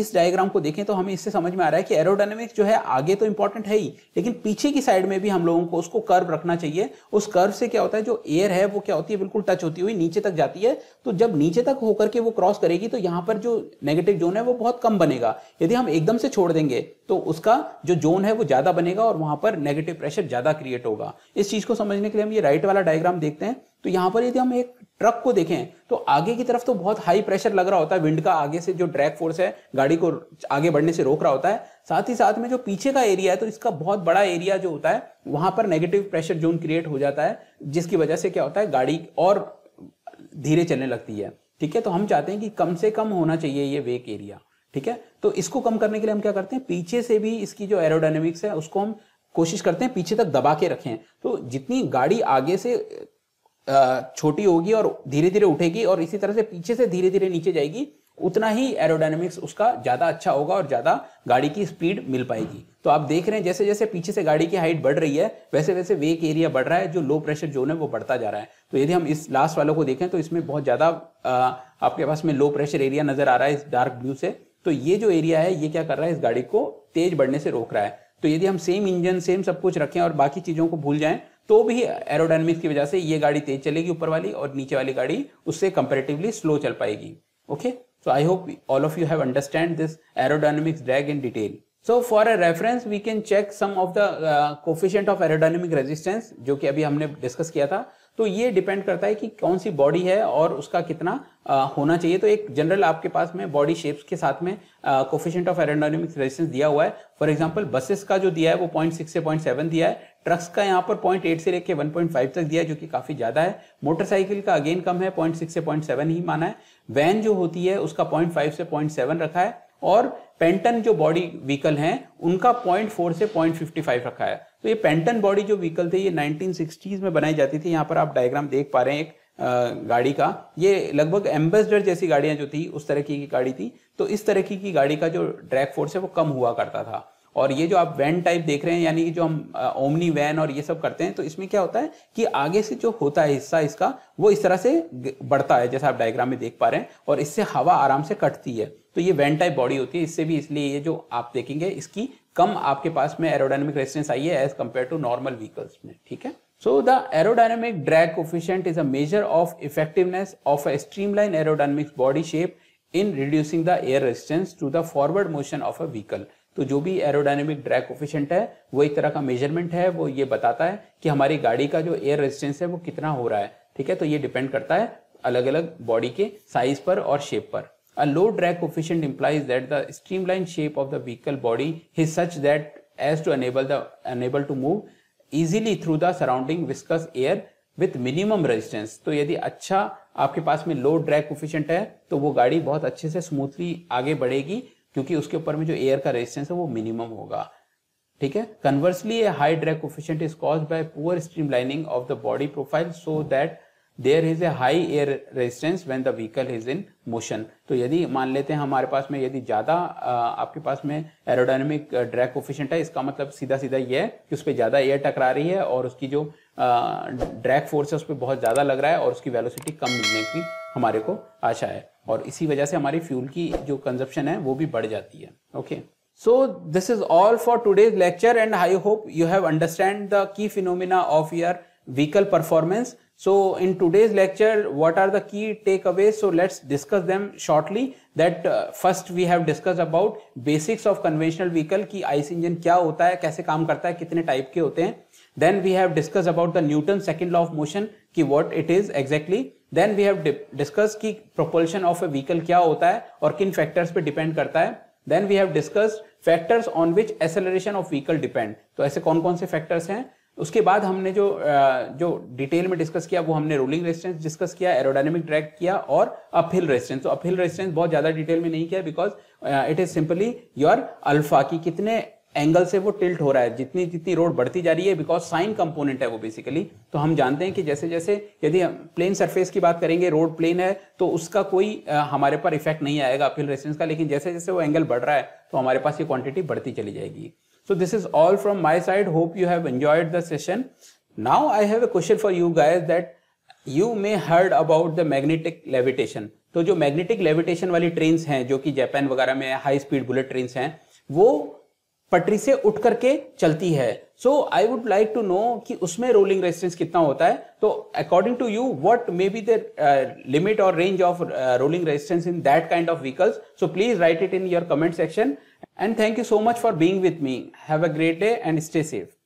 इस डायग्राम को देखें तो हमें इससे समझ में आ रहा है कि एरोडायनेमिक्स जो है आगे तो इंपॉर्टेंट है ही लेकिन पीछे की साइड में भी हम लोगों को उसको कर्व रखना चाहिए उस कर्व से क्या होता है जो एयर है वो क्या होती है बिल्कुल टच होती हुई नीचे तक जाती है तो जब नीचे तक होकर के वो क्रॉस करेगी तो यहाँ पर जो नेगेटिव जोन है वो बहुत कम बनेगा यदि हम एकदम से छोड़ देंगे तो उसका जो जोन है वो ज्यादा बनेगा और वहां पर नेगेटिव प्रेशर ज्यादा क्रिएट होगा इस चीज को समझने के लिए हम ये राइट वाला डायग्राम देखते हैं तो यहाँ पर यदि हम एक ट्रक को देखें तो आगे की तरफ तो बहुत हाई प्रेशर लग रहा होता है विंड का आगे से जो ड्रैग फोर्स है गाड़ी को आगे बढ़ने से रोक रहा होता है साथ ही साथ में जो पीछे का एरिया है तो इसका बहुत बड़ा एरिया जो होता है वहां पर नेगेटिव प्रेशर जोन क्रिएट हो जाता है जिसकी वजह से क्या होता है गाड़ी और धीरे चलने लगती है ठीक है तो हम चाहते हैं कि कम से कम होना चाहिए ये वेक एरिया ठीक है तो इसको कम करने के लिए हम क्या करते हैं पीछे से भी इसकी जो एरोडाइनमिक्स है उसको हम कोशिश करते हैं पीछे तक दबा के रखें तो जितनी गाड़ी आगे से छोटी होगी और धीरे धीरे उठेगी और इसी तरह से पीछे से धीरे धीरे नीचे जाएगी उतना ही एरोडायनेमिक्स उसका ज़्यादा अच्छा होगा और ज़्यादा गाड़ी की स्पीड मिल पाएगी तो आप देख रहे हैं जैसे जैसे पीछे से गाड़ी की हाइट बढ़ रही है वैसे वैसे वेक एरिया बढ़ रहा है जो लो प्रेशर जोन है वो बढ़ता जा रहा है तो यदि हम इस लास्ट वालों को देखें तो इसमें बहुत ज़्यादा आपके पास में लो प्रेशर एरिया नज़र आ रहा है इस डार्क ब्लू से तो ये जो एरिया है ये क्या कर रहा है इस गाड़ी को तेज बढ़ने से रोक रहा है तो यदि हम सेम इंजन सेम सब कुछ रखें और बाकी चीज़ों को भूल जाएं तो भी एरोडाइनमिक्स की वजह से ये गाड़ी तेज चलेगी ऊपर वाली और नीचे वाली गाड़ी उससे कंपेरेटिवली स्लो चल पाएगी okay so I hope all of you have understand this aerodynamics drag in detail so for a reference we can check some of the coefficient of aerodynamic resistance जो कि अभी हमने डिस्कस किया था तो ये डिपेंड करता है कि कौन सी बॉडी है और उसका कितना आ, होना चाहिए तो एक जनरल आपके पास में बॉडी शेप्स के साथ में कोफिशेंट ऑफ एरोडायनेमिक्स रेजिस्टेंस दिया हुआ है फॉर एग्जांपल बसेस का जो दिया है वो 0.6 से 0.7 दिया है ट्रक्स का यहाँ पर 0.8 से लेके 1.5 तक दिया है जो कि काफी ज्यादा है मोटरसाइकिल का अगेन कम है सिक्स से सेवन ही माना है वैन जो होती है उसका फाइव से सेवन रखा है और पेंटन जो बॉडी व्हीकल हैं उनका फोर से फाइव रखा है तो ये पेंटन बॉडी जो व्हीकल थे ये 1960s में बनाई जाती थी यहाँ पर आप डायग्राम देख पा रहे हैं एक गाड़ी का ये लगभग एम्बेसडर जैसी गाड़ियां जो थी उस तरह की गाड़ी थी तो इस तरह की, गाड़ी का जो ड्रैग फोर्स है वो कम हुआ करता था और ये जो आप वैन टाइप देख रहे हैं यानी कि जो हम ओमनी वैन और ये सब करते हैं तो इसमें क्या होता है कि आगे से जो होता है हिस्सा इसका वो इस तरह से बढ़ता है जैसा आप डायग्राम में देख पा रहे हैं और इससे हवा आराम से कटती है तो ये वैन टाइप बॉडी होती है इससे भी इसलिए ये जो आप देखेंगे इसकी कम आपके पास में एरोडाइनमिक रेजिस्टेंस आई है as compare to normal vehicles में ठीक है so the aerodynamic drag coefficient is a measure of effectiveness of a streamline aerodynamics body shape in reducing the air resistance to the forward motion of a vehicle तो जो भी aerodynamic drag coefficient है वो एक तरह का measurement है वो ये बताता है कि हमारी गाड़ी का जो एयर रेजिस्टेंस है वो कितना हो रहा है ठीक है तो ये डिपेंड करता है अलग अलग बॉडी के साइज पर और शेप पर A low drag coefficient implies that the streamlined shape of the vehicle body is such that as to enable the enable to move easily through the surrounding viscous air with minimum resistance तो यदि अच्छा आपके पास में लो drag coefficient है तो वो गाड़ी बहुत अच्छे से स्मूथली आगे बढ़ेगी क्योंकि उसके ऊपर में जो एयर का रेजिस्टेंस है वो मिनिमम होगा ठीक है conversely high drag coefficient is cause by poor streamlining of the body profile so that there is a high air resistance when the vehicle is in motion तो यदि मान लेते हैं हमारे पास में यदि ज्यादा आपके पास में एरोडायनेमिक ड्रैग कोफिशियंट है इसका मतलब सीधा सीधा यह है कि उस पर ज्यादा एयर टकरा रही है और उसकी जो ड्रैग फोर्स है उस पर बहुत ज्यादा लग रहा है और उसकी वेलोसिटी कम मिलने की हमारे को आशा है और इसी वजह से हमारी फ्यूल की जो कंजप्शन है वो भी बढ़ जाती है okay so this is all for today's lecture and I hope you have understand the key phenomena of your vehicle performance So in today's lecture, what are the key takeaways? So let's discuss them shortly. That uh, first we have discussed about basics of conventional vehicle ki ICE engine kya hota hai kaise kaam karta hai kitne type ke hote hain Then we have discussed about the Newton second law of motion ki what it is exactly. Then we have discussed ki propulsion of a vehicle kya hota hai aur kin factors pe depend karta hai Then we have discussed factors on which acceleration of vehicle depend. to aise कौन-कौन se factors hain उसके बाद हमने जो जो detail में discuss किया वो हमने रोलिंग रेजिस्टेंस डिस्कस किया एरोडायनेमिक ड्रैग किया और अपहिल रेजिस्टेंस तो अपहिल रेजिस्टेंस बहुत ज़्यादा डिटेल में नहीं किया because it is simply your alpha कि कितने एंगल से वो टिल्ट हो रहा है जितनी जितनी रोड बढ़ती जा रही है बिकॉज साइन कंपोनेंट है वो बेसिकली तो हम जानते हैं कि जैसे जैसे यदि हम प्लेन सरफेस की बात करेंगे रोड प्लेन है तो उसका कोई हमारे पर इफेक्ट नहीं आएगा अपहिल रेजिस्टेंस का लेकिन जैसे जैसे वो एंगल बढ़ रहा है तो हमारे पास ये क्वांटिटी बढ़ती चली जाएगी So this is all from my side. Hope you have enjoyed the session. Now I have a question for you guys that you may heard about the magnetic levitation. तो जो मैग्नेटिक लेविटेशन वाली trains हैं जो कि Japan वगैरह में high speed bullet trains हैं वो पटरी से उठ करके चलती है so I would like to know कि उसमें रोलिंग रेजिस्टेंस कितना होता है तो according to you what may be the limit और range of rolling resistance in that kind of vehicles so please write it in your comment section and thank you so much for being with me have a great day and stay safe